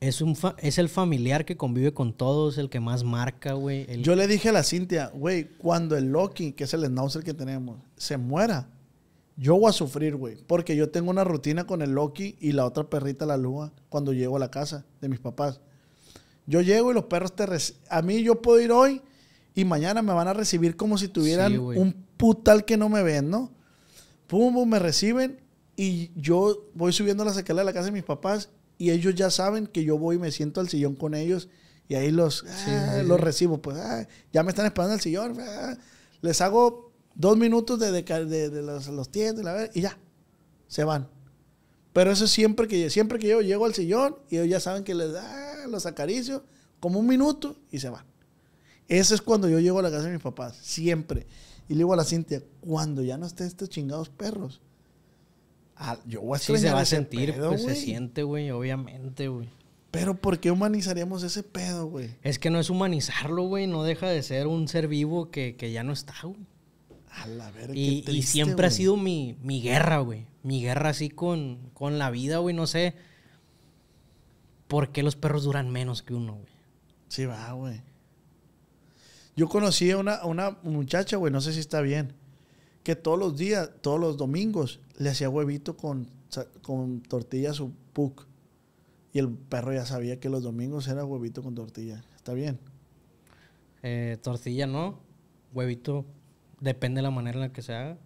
es, un es el familiar que convive con todos, el que más marca, güey. Yo le dije a la Cintia, güey, cuando el Loki, que es el schnauzer que tenemos, se muera, yo voy a sufrir, güey. Porque yo tengo una rutina con el Loki y la otra perrita, la Lua, cuando llego a la casa de mis papás. Yo llego y los perros te... A mí yo puedo ir hoy y mañana me van a recibir como si tuvieran un putal que no me ven, ¿no? Pum, me reciben y yo voy subiendo la escaleras de la casa de mis papás y ellos ya saben que yo voy y me siento al sillón con ellos y ahí los, ah, los recibo. Pues ah, ya me están esperando el sillón. Ah, les hago dos minutos de, de, los, los tiendas y ya, se van. Pero eso siempre que, siempre que yo llego al sillón y ellos ya saben que les da, los acaricio como un minuto y se van. Eso es cuando yo llego a la casa de mis papás, siempre. Y le digo a la Cintia, cuando ya no estén estos chingados perros, ah, yo voy a se va a sentir, pues, se siente, güey, obviamente, güey. Pero ¿por qué humanizaríamos ese pedo, güey? Es que no es humanizarlo, güey, no deja de ser un ser vivo que, ya no está, güey. A la verga. Y, y siempre ha sido mi, guerra, güey. Mi guerra así con, con la vida, güey. No sé por qué los perros duran menos que uno, güey. Sí, va, güey. Yo conocí a una, muchacha, güey, no sé si está bien, que todos los días, todos los domingos, le hacía huevito con, con tortilla a su puk Y el perro ya sabía que los domingos era huevito con tortilla. ¿Está bien? Eh, tortilla no. Huevito, depende de la manera en la que se haga.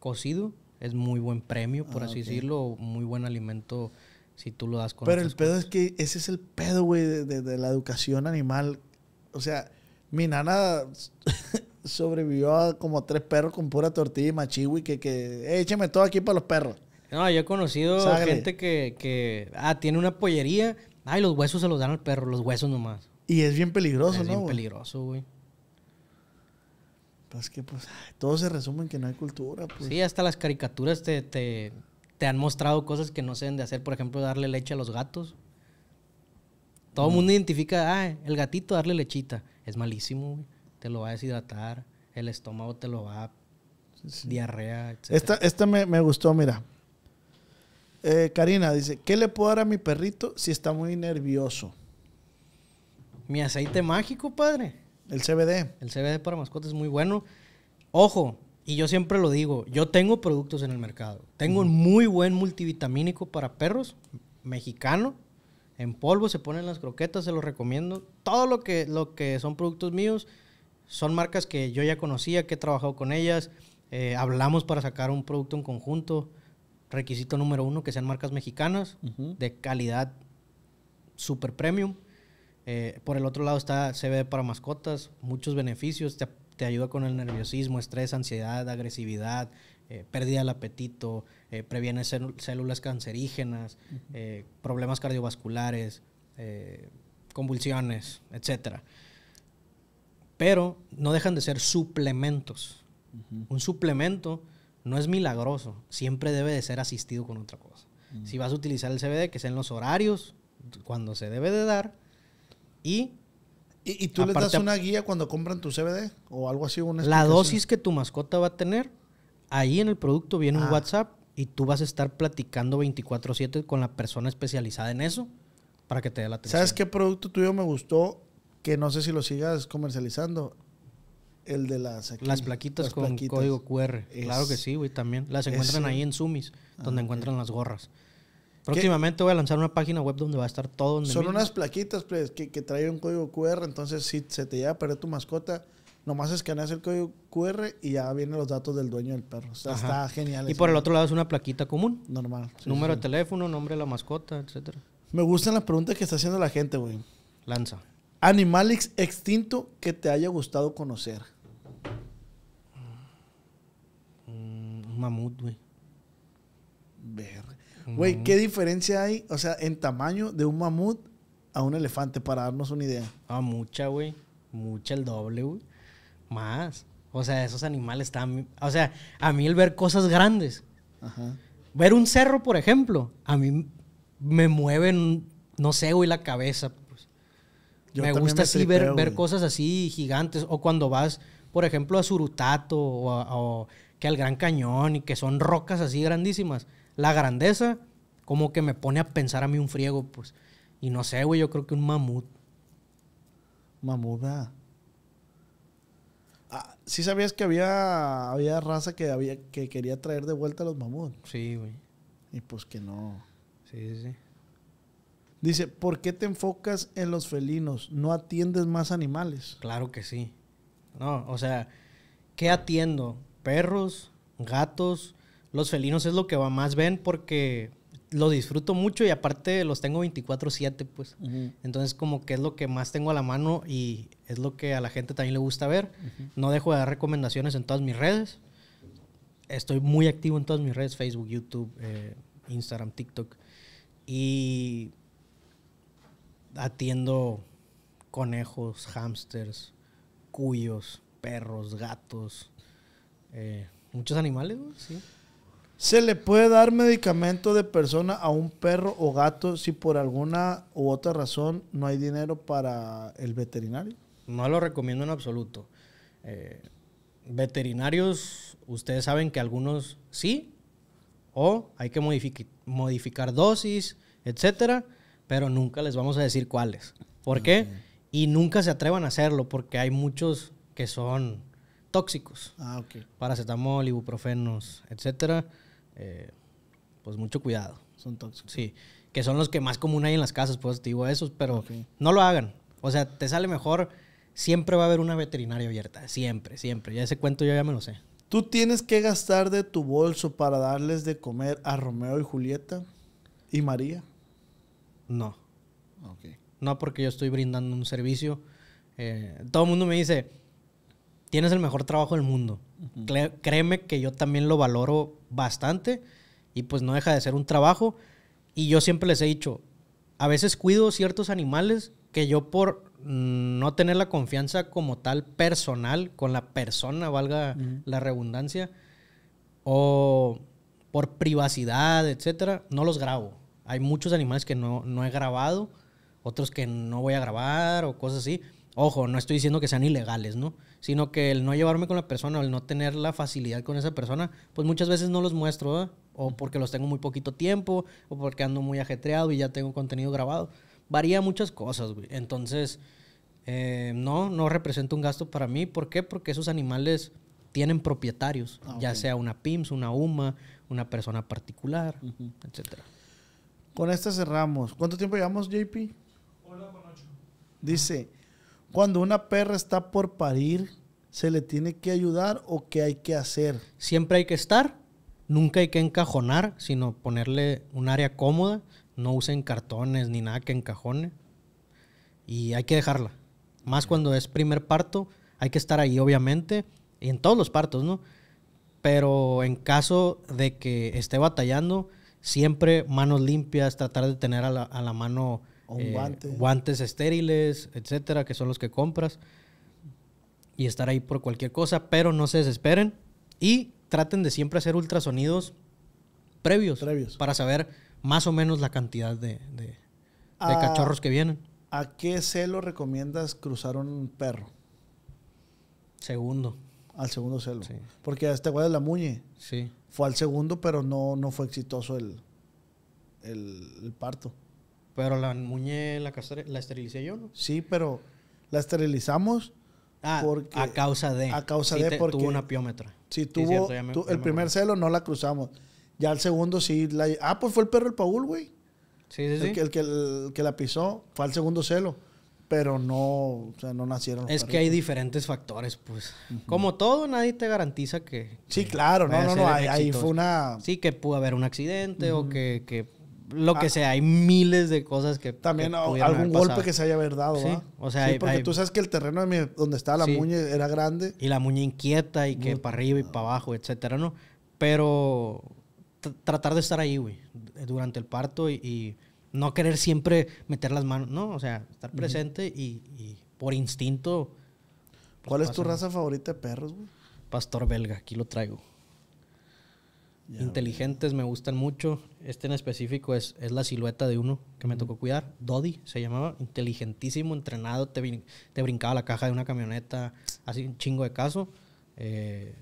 Cocido es muy buen premio, por ah, así decirlo. Muy buen alimento si tú lo das con Pero el pedo es que ese es el pedo, güey, de la educación animal. O sea, mi nana sobrevivió a como tres perros con pura tortilla y machiwi que, que eh, écheme todo aquí para los perros. No, yo he conocido gente que, que, ah, tiene una pollería, ay, los huesos se los dan al perro, los huesos nomás. Y es bien peligroso, ¿no? Es bien peligroso, güey. Pues que, pues, todo se resume en que no hay cultura, pues. Sí, hasta las caricaturas te, te, te han mostrado cosas que no se deben de hacer, por ejemplo, darle leche a los gatos. Todo el mundo identifica, ah, el gatito, darle lechita. Es malísimo, Te lo va a deshidratar, el estómago te lo va a diarrea, etc. Esta, me, gustó, mira. Eh, Karina dice, ¿qué le puedo dar a mi perrito si está muy nervioso? Mi aceite mágico, padre. El CBD. El CBD para mascotas es muy bueno. Ojo, y yo siempre lo digo, yo tengo productos en el mercado. Tengo un muy buen multivitamínico para perros mexicano en polvo se ponen las croquetas, se los recomiendo. Todo lo que, lo que son productos míos son marcas que yo ya conocía, que he trabajado con ellas. Eh, hablamos para sacar un producto en conjunto. Requisito número uno, que sean marcas mexicanas, de calidad super premium. Eh, por el otro lado está CBD para mascotas, muchos beneficios. te ayuda con el nerviosismo, estrés, ansiedad, agresividad, eh, pérdida del apetito, eh, previene células cancerígenas, eh, problemas cardiovasculares, eh, convulsiones, etc. Pero no dejan de ser suplementos. Un suplemento no es milagroso, siempre debe de ser asistido con otra cosa. Mm. Si vas a utilizar el CBD, que sea en los horarios, cuando se debe de dar, y ¿Y, tú les das una guía cuando compran tu CBD o algo así? la dosis que tu mascota va a tener ahí en el producto viene un ah. WhatsApp y tú vas a estar platicando 24/7 con la persona especializada en eso para que te dé la atención. ¿Sabes qué producto tuyo me gustó? Que no sé si lo sigas comercializando. El de las... las plaquitas con código QR. claro que sí, güey, también. Las encuentran ahí en Sumis, donde ah, encuentran las gorras. Próximamente voy a lanzar una página web donde va a estar todo. Son unas plaquitas pues, que, que traen un código QR, entonces si se te llega a perder tu mascota, Nomás escaneas el código QR y ya vienen los datos del dueño del perro. O sea, está genial. Y por el otro lado es una plaquita común. Normal. Número de teléfono, nombre de la mascota, etcétera. Me gustan las preguntas que está haciendo la gente, güey. Lanza. Animal extinto que te haya gustado conocer. Mm, un mamut, güey. Ver. Güey, ¿qué diferencia hay, o sea, en tamaño de un mamut a un elefante? Para darnos una idea. Ah, mucha, güey. Mucha el doble, güey. Más. O sea, esos animales están... O sea, a mí el ver cosas grandes. Ver un cerro, por ejemplo, a mí me mueven, no sé, güey, la cabeza. Pues. me gusta así ver, cosas así gigantes. O cuando vas, por ejemplo, a Surutato o, que al Gran Cañón y que son rocas así grandísimas. La grandeza como que me pone a pensar a mí un friego, pues. Y no sé, güey, yo creo que un mamut. Mamuda. Ah, sí sabías que había, había raza que, había, que quería traer de vuelta a los mamuts. Sí, güey. Y pues que no. Sí, sí, sí. Dice, ¿por qué te enfocas en los felinos? ¿No atiendes más animales? Claro que sí. No, o sea, ¿qué atiendo? Perros, gatos, los felinos es lo que más ven porque los disfruto mucho y aparte los tengo 24/7, pues. Entonces como que es lo que más tengo a la mano y es lo que a la gente también le gusta ver. No dejo de dar recomendaciones en todas mis redes. Estoy muy activo en todas mis redes, Facebook, YouTube, eh, Instagram, TikTok. Y atiendo conejos, hamsters, cuyos, perros, gatos, eh, muchos animales, sí. ¿Se le puede dar medicamento de persona a un perro o gato si por alguna u otra razón no hay dinero para el veterinario? No lo recomiendo en absoluto. Eh, veterinarios, ustedes saben que algunos sí, o hay que modificar dosis, etcétera, pero nunca les vamos a decir cuáles. ¿Por qué? Y nunca se atrevan a hacerlo porque hay muchos que son tóxicos. Ah, ok. Paracetamol, ibuprofenos, etcétera eh, pues mucho cuidado. Son tóxicos. Sí, que son los que más común hay en las casas, pues te digo esos, pero no lo hagan. O sea, te sale mejor, siempre va a haber una veterinaria abierta, siempre, siempre. Ya ese cuento yo ya me lo sé. ¿Tú tienes que gastar de tu bolso para darles de comer a Romeo y Julieta y María? No. No, porque yo estoy brindando un servicio. Eh, todo el mundo me dice, tienes el mejor trabajo del mundo. Créeme que yo también lo valoro bastante y pues no deja de ser un trabajo. Y yo siempre les he dicho, a veces cuido ciertos animales que yo por mm, no tener la confianza como tal personal con la persona, valga la redundancia, o por privacidad, etcétera, no los grabo. Hay muchos animales que no he grabado, otros que no voy a grabar o cosas así. Ojo, no estoy diciendo que sean ilegales, ¿no? Sino que el no llevarme con la persona o el no tener la facilidad con esa persona, pues muchas veces no los muestro, O porque los tengo muy poquito tiempo, o porque ando muy ajetreado y ya tengo contenido grabado. Varía muchas cosas, güey. Entonces, eh, no, no representa un gasto para mí. ¿Por qué? Porque esos animales tienen propietarios, ah, ya sea una PIMS, una UMA, una persona particular, etc. Con esta cerramos. ¿Cuánto tiempo llevamos, JP? Hola, con ocho. Dice, cuando una perra está por parir, ¿se le tiene que ayudar o qué hay que hacer? Siempre hay que estar, nunca hay que encajonar, sino ponerle un área cómoda. No usen cartones ni nada que encajone. Y hay que dejarla. Más cuando es primer parto, hay que estar ahí, obviamente. Y en todos los partos, ¿no? Pero en caso de que esté batallando, siempre manos limpias, tratar de tener a la, a la mano eh, guantes estériles, etcétera, que son los que compras. Y estar ahí por cualquier cosa, pero no se desesperen. Y traten de siempre hacer ultrasonidos previos. Para saber más o menos la cantidad de, ah, cachorros que vienen. ¿A qué celo recomiendas cruzar un perro? Segundo. Al segundo celo. Porque a este güey de la muñe. Sí. Fue al segundo, pero no, no fue exitoso el parto. Pero la muñe la, esterilicé yo, ¿no? Sí, pero la esterilizamos. Ah, porque, a causa de. A causa de, porque. Tuvo una piómetra. Sí, tuvo. el primer celo no la cruzamos. Ya el segundo sí. La, ah, pues fue el perro el Paul, güey. Sí, sí, sí. el, que, la pisó fue al segundo celo. Pero no, o sea, no nacieron. es que hay diferentes factores, pues. Como todo, nadie te garantiza que. Sí, claro, no, no, no. Ahí, fue una. Sí, que pudo haber un accidente o que, que lo que ah. sea, hay miles de cosas que. También algún golpe que se haya haber dado, sí, O sea, sí, porque tú sabes que el terreno donde estaba la muñe era grande. Y la muñe inquieta y que para arriba y para abajo, etcétera, ¿no? Pero tratar de estar ahí, güey, durante el parto y, no querer siempre meter las manos, ¿no? O sea, estar presente y, por instinto. Pues, ¿Cuál es tu raza favorita de perros, güey? Pastor belga, aquí lo traigo inteligentes, me gustan mucho. Este en específico es, es la silueta de uno que me tocó cuidar. Dodi se llamaba, inteligentísimo, entrenado, te, brincaba la caja de una camioneta, así un chingo de caso. Eh,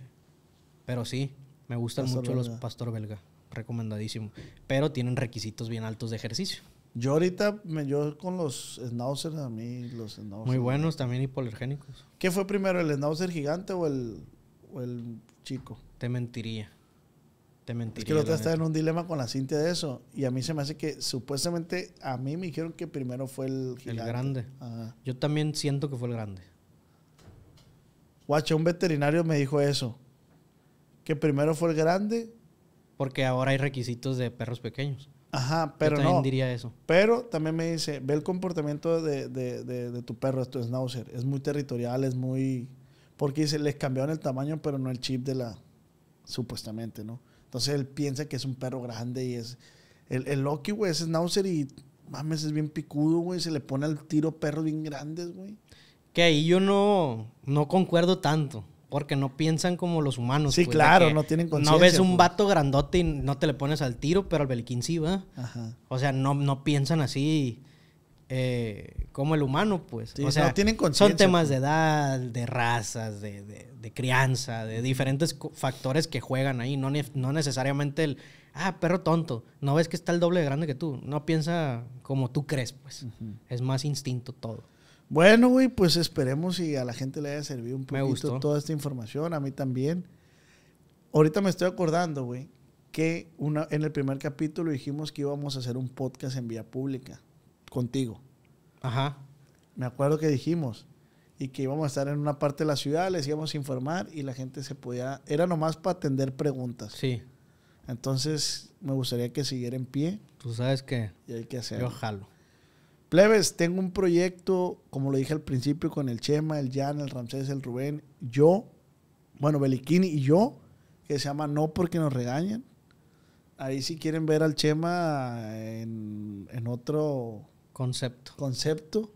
pero sí, me gustan mucho los pastor belga, recomendadísimo. Pero tienen requisitos bien altos de ejercicio. Yo ahorita, me, yo con los schnauzers, a mí los Muy buenos también hipolergénicos ¿Qué fue primero, el schnauzer gigante o el, o el chico? Te mentiría. Es que el otro estaba en un dilema con la Cintia de eso. Y a mí se me hace que supuestamente a mí me dijeron que primero fue el grande. Yo también siento que fue el grande. Guacho, un veterinario me dijo eso. Que primero fue el grande. Porque ahora hay requisitos de perros pequeños. Ajá, pero no. también diría eso. Pero también me dice, ve el comportamiento de, de, de, de tu perro, schnauzer. Es muy territorial, es muy... Porque dice, les cambiaron el tamaño, pero no el chip de la... Supuestamente, ¿no? Entonces él piensa que es un perro grande y es. El, el Loki, güey, es Schnauzer y mames, es bien picudo, güey. Se le pone al tiro perros bien grandes, güey. Que ahí yo no, no concuerdo tanto. Porque no piensan como los humanos. Sí, pues, claro, no tienen conciencia. No ves un pues. vato grandote y no te le pones al tiro, pero al Belkin sí, ¿verdad? Ajá. O sea, no, no piensan así. Eh, como el humano, pues. o sea, no tienen son temas de pues. edad, de razas, de, crianza, de diferentes factores que juegan ahí. No, necesariamente el, ah, perro tonto, no ves que está el doble de grande que tú. No piensa como tú crees, pues. Es más instinto todo. Bueno, güey, pues esperemos y a la gente le haya servido un poquito toda esta información, a mí también. Ahorita me estoy acordando, güey, que una, en el primer capítulo dijimos que íbamos a hacer un podcast en vía pública contigo. Ajá. Me acuerdo que dijimos y que íbamos a estar en una parte de la ciudad, les íbamos a informar y la gente se podía, era nomás para atender preguntas. Sí. Entonces, me gustaría que siguiera en pie. Tú sabes que. Y hay que hacerlo. Yo jalo. Plebes, tengo un proyecto, como lo dije al principio, con el Chema, el Jan, el Ramsés, el Rubén, yo, bueno, Beliquini y yo, que se llama No porque nos regañen, Ahí si quieren ver al Chema en, en otro Concepto. Concepto.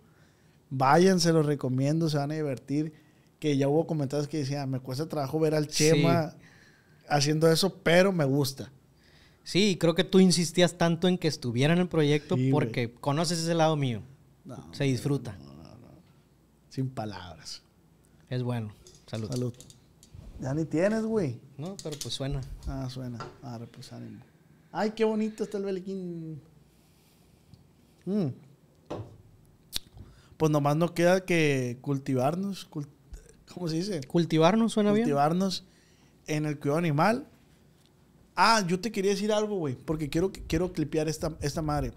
Vayan, se los recomiendo, se van a divertir. Que ya hubo comentarios que decían, me cuesta trabajo ver al Chema haciendo eso, pero me gusta. Sí, creo que tú insistías tanto en que estuviera en el proyecto porque conoces ese lado mío. se disfruta. Sin palabras. Es bueno. Salud. Salud. Ya ni tienes, güey. No, pero pues suena. Ah, suena. Ah, pues ánimo. Ay, qué bonito está el beliquín. Mm pues nomás no queda que cultivarnos, ¿cómo se dice? Cultivarnos, suena bien. Cultivarnos en el cuidado animal. Ah, yo te quería decir algo, güey, porque quiero, quiero clipear esta, esta madre.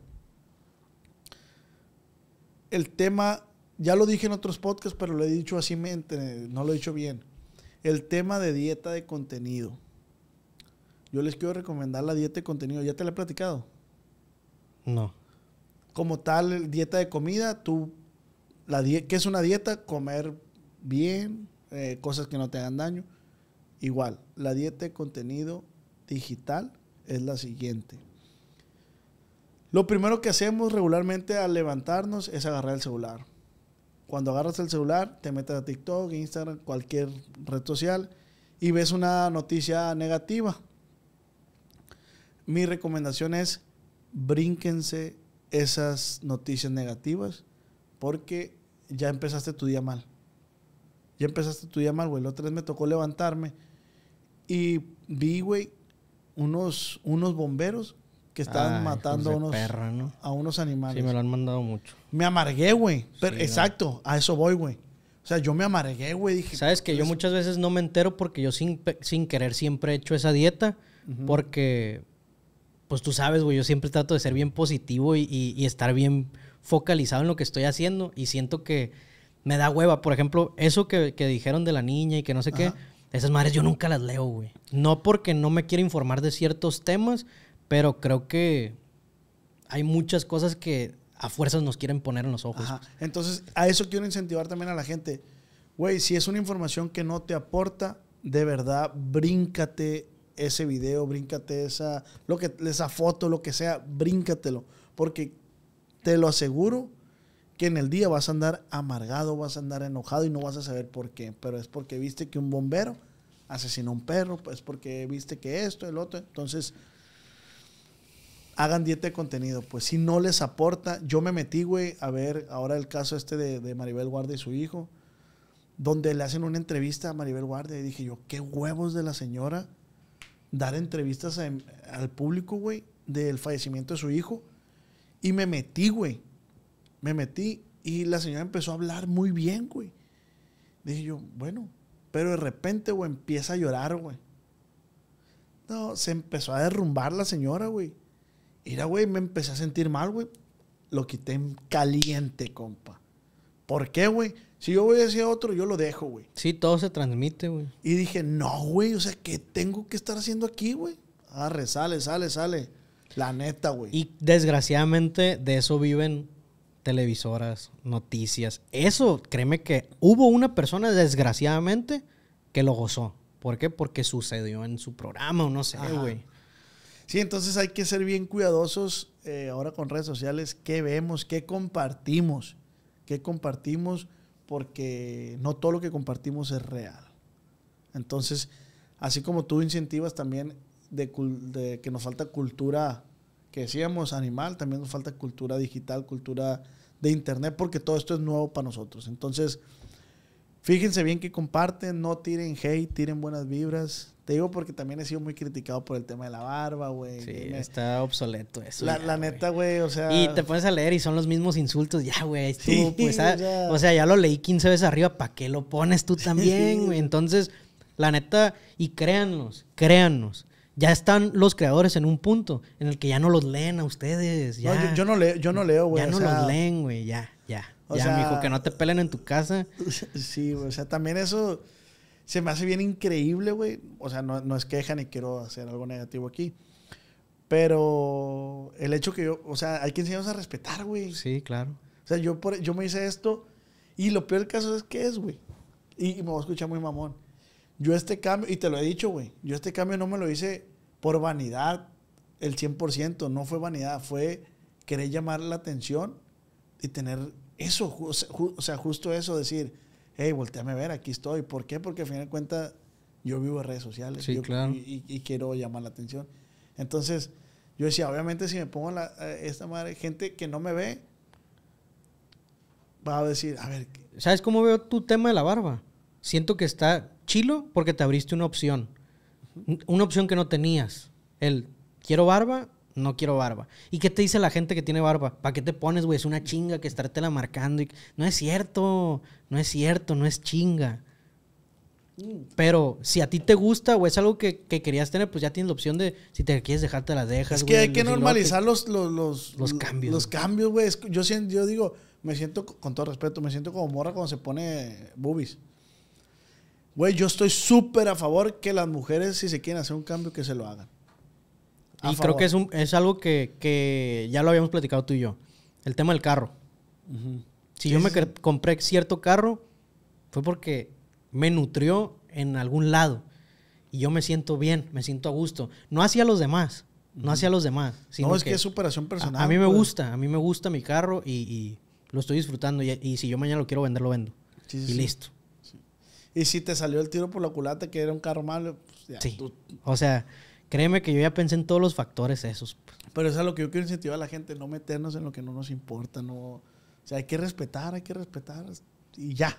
El tema, ya lo dije en otros podcasts, pero lo he dicho así, no lo he dicho bien. El tema de dieta de contenido. Yo les quiero recomendar la dieta de contenido. ¿Ya te la he platicado? No. Como tal, dieta de comida, tú la ¿qué es una dieta? Comer bien, eh, cosas que no te hagan daño. Igual, la dieta de contenido digital es la siguiente. Lo primero que hacemos regularmente al levantarnos es agarrar el celular. Cuando agarras el celular, te metes a TikTok, Instagram, cualquier red social y ves una noticia negativa. Mi recomendación es brínquense esas noticias negativas porque ya empezaste tu día mal. Ya empezaste tu día mal, güey. Lo tres me tocó levantarme y vi, güey, unos, unos bomberos que estaban ah, matando a unos, animales. Sí, me lo han mandado mucho. Me amargué, güey. exacto, a eso voy, güey. O sea, yo me amargué, güey. Sabes que yo pues, muchas veces no me entero porque yo sin, sin querer siempre he hecho esa dieta. Porque, pues tú sabes, güey, yo siempre trato de ser bien positivo y estar bien focalizado en lo que estoy haciendo y siento que me da hueva. Por ejemplo, eso que, dijeron de la niña y que no sé qué, esas madres yo nunca las leo, güey. No porque no me quiera informar de ciertos temas, pero creo que hay muchas cosas que a fuerzas nos quieren poner en los ojos. Entonces, a eso quiero incentivar también a la gente. Güey, si es una información que no te aporta, de verdad, bríncate ese video, bríncate esa, lo que, esa foto, lo que sea, bríncatelo. Porque te lo aseguro que en el día vas a andar amargado, vas a andar enojado y no vas a saber por qué. Pero es porque viste que un bombero asesinó a un perro, es pues porque viste que esto, el otro. Entonces, hagan dieta de contenido. Pues si no les aporta, yo me metí, güey, a ver ahora el caso este de, Maribel Guardia y su hijo, donde le hacen una entrevista a Maribel Guardia y dije yo, qué huevos de la señora dar entrevistas al público, güey, del fallecimiento de su hijo y me metí, güey. Me metí y la señora empezó a hablar muy bien, güey. Dije yo, bueno, pero de repente, güey, empieza a llorar, güey. No, se empezó a derrumbar la señora, güey. Mira, güey, me empecé a sentir mal, güey. Lo quité en caliente, compa. ¿Por qué, güey? Si yo voy hacia otro, yo lo dejo, güey. Sí, todo se transmite, güey. Y dije, no, güey, o sea, ¿qué tengo que estar haciendo aquí, güey? Arre, ah, sale, sale, sale. La neta, güey. Y desgraciadamente de eso viven televisoras, noticias. Eso, créeme que hubo una persona, desgraciadamente, que lo gozó. ¿Por qué? Porque sucedió en su programa o no sé, güey. Sí, entonces hay que ser bien cuidadosos eh, ahora con redes sociales, qué vemos, qué compartimos, qué compartimos, porque no todo lo que compartimos es real. Entonces, así como tú incentivas también de, que nos falta cultura, que decíamos animal, también nos falta cultura digital, cultura de internet, porque todo esto es nuevo para nosotros. Entonces, fíjense bien que comparten, no tiren hate, tiren buenas vibras. Te digo porque también he sido muy criticado por el tema de la barba, güey. Sí, está obsoleto eso. La, neta, güey, o sea. Y te pones a leer y son los mismos insultos. Ya, güey, sí, pues, ah, o, sea... ya lo leí 15 veces arriba, ¿para qué lo pones tú también, güey? Entonces, la neta, y créannos, créannos ya están los creadores en un punto en el que ya no los leen a ustedes. no, yo, no leo, yo no leo, güey. Ya no los leen, güey, ya, ya. O ya, sea, mijo, que no te pelen en tu casa. Sí, güey, o sea, también eso se me hace bien increíble, güey. O sea, no, es queja ni quiero hacer algo negativo aquí. Pero el hecho que yo, o sea, hay que enseñarnos a respetar, güey. Sí, claro. O sea, yo, por, yo me hice esto y lo peor del caso es que es, güey. Y, y me voy a escuchar muy mamón. Yo este cambio, y te lo he dicho, güey, yo este cambio no me lo hice por vanidad, el 100%, no fue vanidad, fue querer llamar la atención y tener eso, o sea, justo eso, decir, hey, volteame a ver, aquí estoy. ¿Por qué? Porque al final de cuentas yo vivo en redes sociales y, quiero llamar la atención. Entonces, yo decía, obviamente si me pongo eh, esta madre, gente que no me ve, va a decir, a ver. ¿Sabes cómo veo tu tema de la barba? Siento que está chilo porque te abriste una opción. Una opción que no tenías. El quiero barba, no quiero barba. ¿Y qué te dice la gente que tiene barba? ¿Para qué te pones, güey? Es una chinga que la marcando. No es cierto, no es cierto, no es chinga. Mm. Pero si a ti te gusta o es algo que, querías tener, pues ya tienes la opción de si te quieres dejar, te la dejas. Es que hay que normalizar los, los, cambios. cambios, güey. Yo, yo digo, me siento, con todo respeto, me siento como morra cuando se pone boobies. Güey, yo estoy súper a favor que las mujeres, si se quieren hacer un cambio, que se lo hagan. y creo que es, un, es algo que, que, ya lo habíamos platicado tú y yo. El tema del carro. Si yo me compré cierto carro, fue porque me nutrió en algún lado. Y yo me siento bien, me siento a gusto. No hacia los demás, no hacia los demás. Sino no, es que, es superación personal. A, mí me pues. gusta, a mí me gusta mi carro y, lo estoy disfrutando. Y, si yo mañana lo quiero vender, lo vendo. y listo. Y si te salió el tiro por la culata que era un carro malo, pues ya, O sea, créeme que yo ya pensé en todos los factores esos. Pues. Pero eso es lo que yo quiero incentivar a la gente, no meternos en lo que no nos importa, no... O sea, hay que respetar, hay que respetar y ya.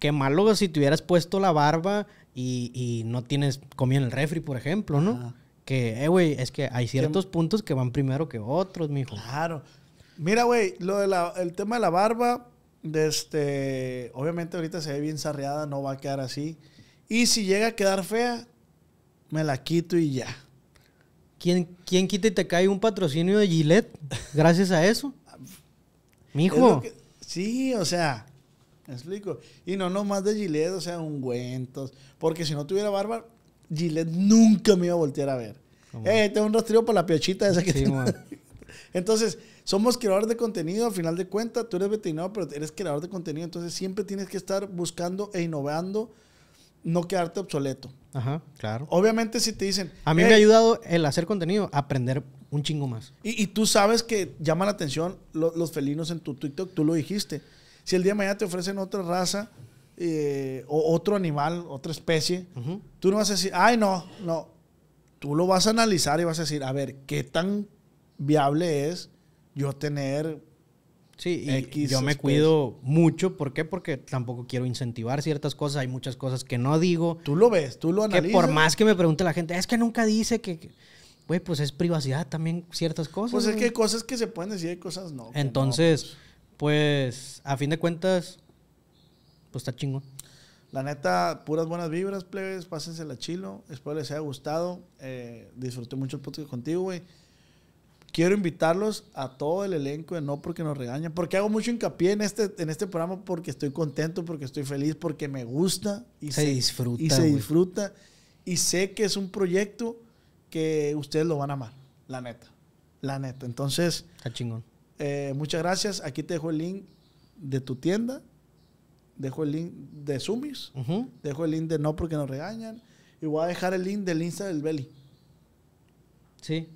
Qué malo si te hubieras puesto la barba y, no tienes comida en el refri, por ejemplo, ¿no? Que, eh, güey, es que hay ciertos puntos que van primero que otros, mijo. Claro. Mira, güey, lo del tema de la barba, este, obviamente ahorita se ve bien sarreada, no va a quedar así. Y si llega a quedar fea, me la quito y ya. ¿Quién, quién quita y te cae un patrocinio de Gillette gracias a eso? Mi hijo? sí, o sea, explico. Y no nomás de Gillette, o sea, ungüentos. Porque si no tuviera barba, Gillette nunca me iba a voltear a ver. Eh, tengo un rastrillo por la piochita esa que tengo. Entonces, somos creadores de contenido, al final de cuentas, tú eres veterinario, pero eres creador de contenido, entonces siempre tienes que estar buscando e innovando, no quedarte obsoleto. Ajá, claro. Obviamente si te dicen... A mí me ha ayudado el hacer contenido, aprender un chingo más. Y, tú sabes que llama la atención los felinos en tu TikTok, tú lo dijiste. Si el día de mañana te ofrecen otra raza eh, o otro animal, otra especie, tú no vas a decir, ay no, no. Tú lo vas a analizar y vas a decir, a ver, ¿qué tan viable es yo tener Sí, y yo me cuido mucho. ¿Por qué? Porque tampoco quiero incentivar ciertas cosas. Hay muchas cosas que no digo. Tú lo ves, tú lo analizas. Que por más que me pregunte la gente, es que nunca dice que. Güey, pues es privacidad también ciertas cosas. Pues es que hay cosas que se pueden decir y cosas no. Entonces, pues. pues. a fin de cuentas, pues está chingo La neta, puras buenas vibras, plebes. la chilo. Espero les haya gustado. Eh, disfruté mucho el podcast contigo, güey quiero invitarlos a todo el elenco de No Porque Nos Regañan, porque hago mucho hincapié en este, en este programa porque estoy contento, porque estoy feliz, porque me gusta y se, disfruta. Y se disfruta. Y sé que es un proyecto que ustedes lo van a amar, la neta. La neta. Entonces. Está chingón. Eh, muchas gracias. Aquí te dejo el link de tu tienda. Dejo el link de Sumis. Dejo el link de No Porque Nos Regañan. Y voy a dejar el link del Insta del Belly. Sí.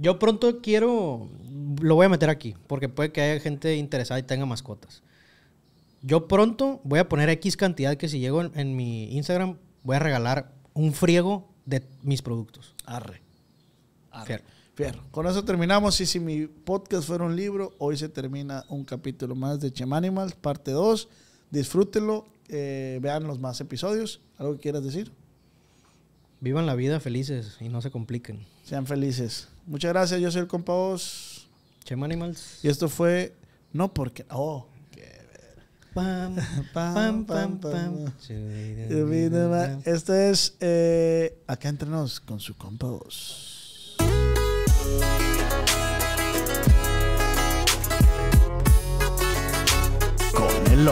Yo pronto quiero, lo voy a meter aquí, porque puede que haya gente interesada y tenga mascotas. Yo pronto voy a poner X cantidad que si llego en, mi Instagram, voy a regalar un friego de mis productos. Arre. Arre. Fierro. Con eso terminamos. Y si mi podcast fuera un libro, hoy se termina un capítulo más de Chemanimals, parte 2. Disfrútenlo, eh, vean los más episodios. ¿Algo que quieras decir? Vivan la vida felices y no se compliquen. Sean felices. Muchas gracias. Yo soy el compa Oz. Chemo Animals. Y esto fue. No, porque. Oh. Pam, pam, pam, pam. Esto es eh, Acá entrenos con su compa Oz. Con el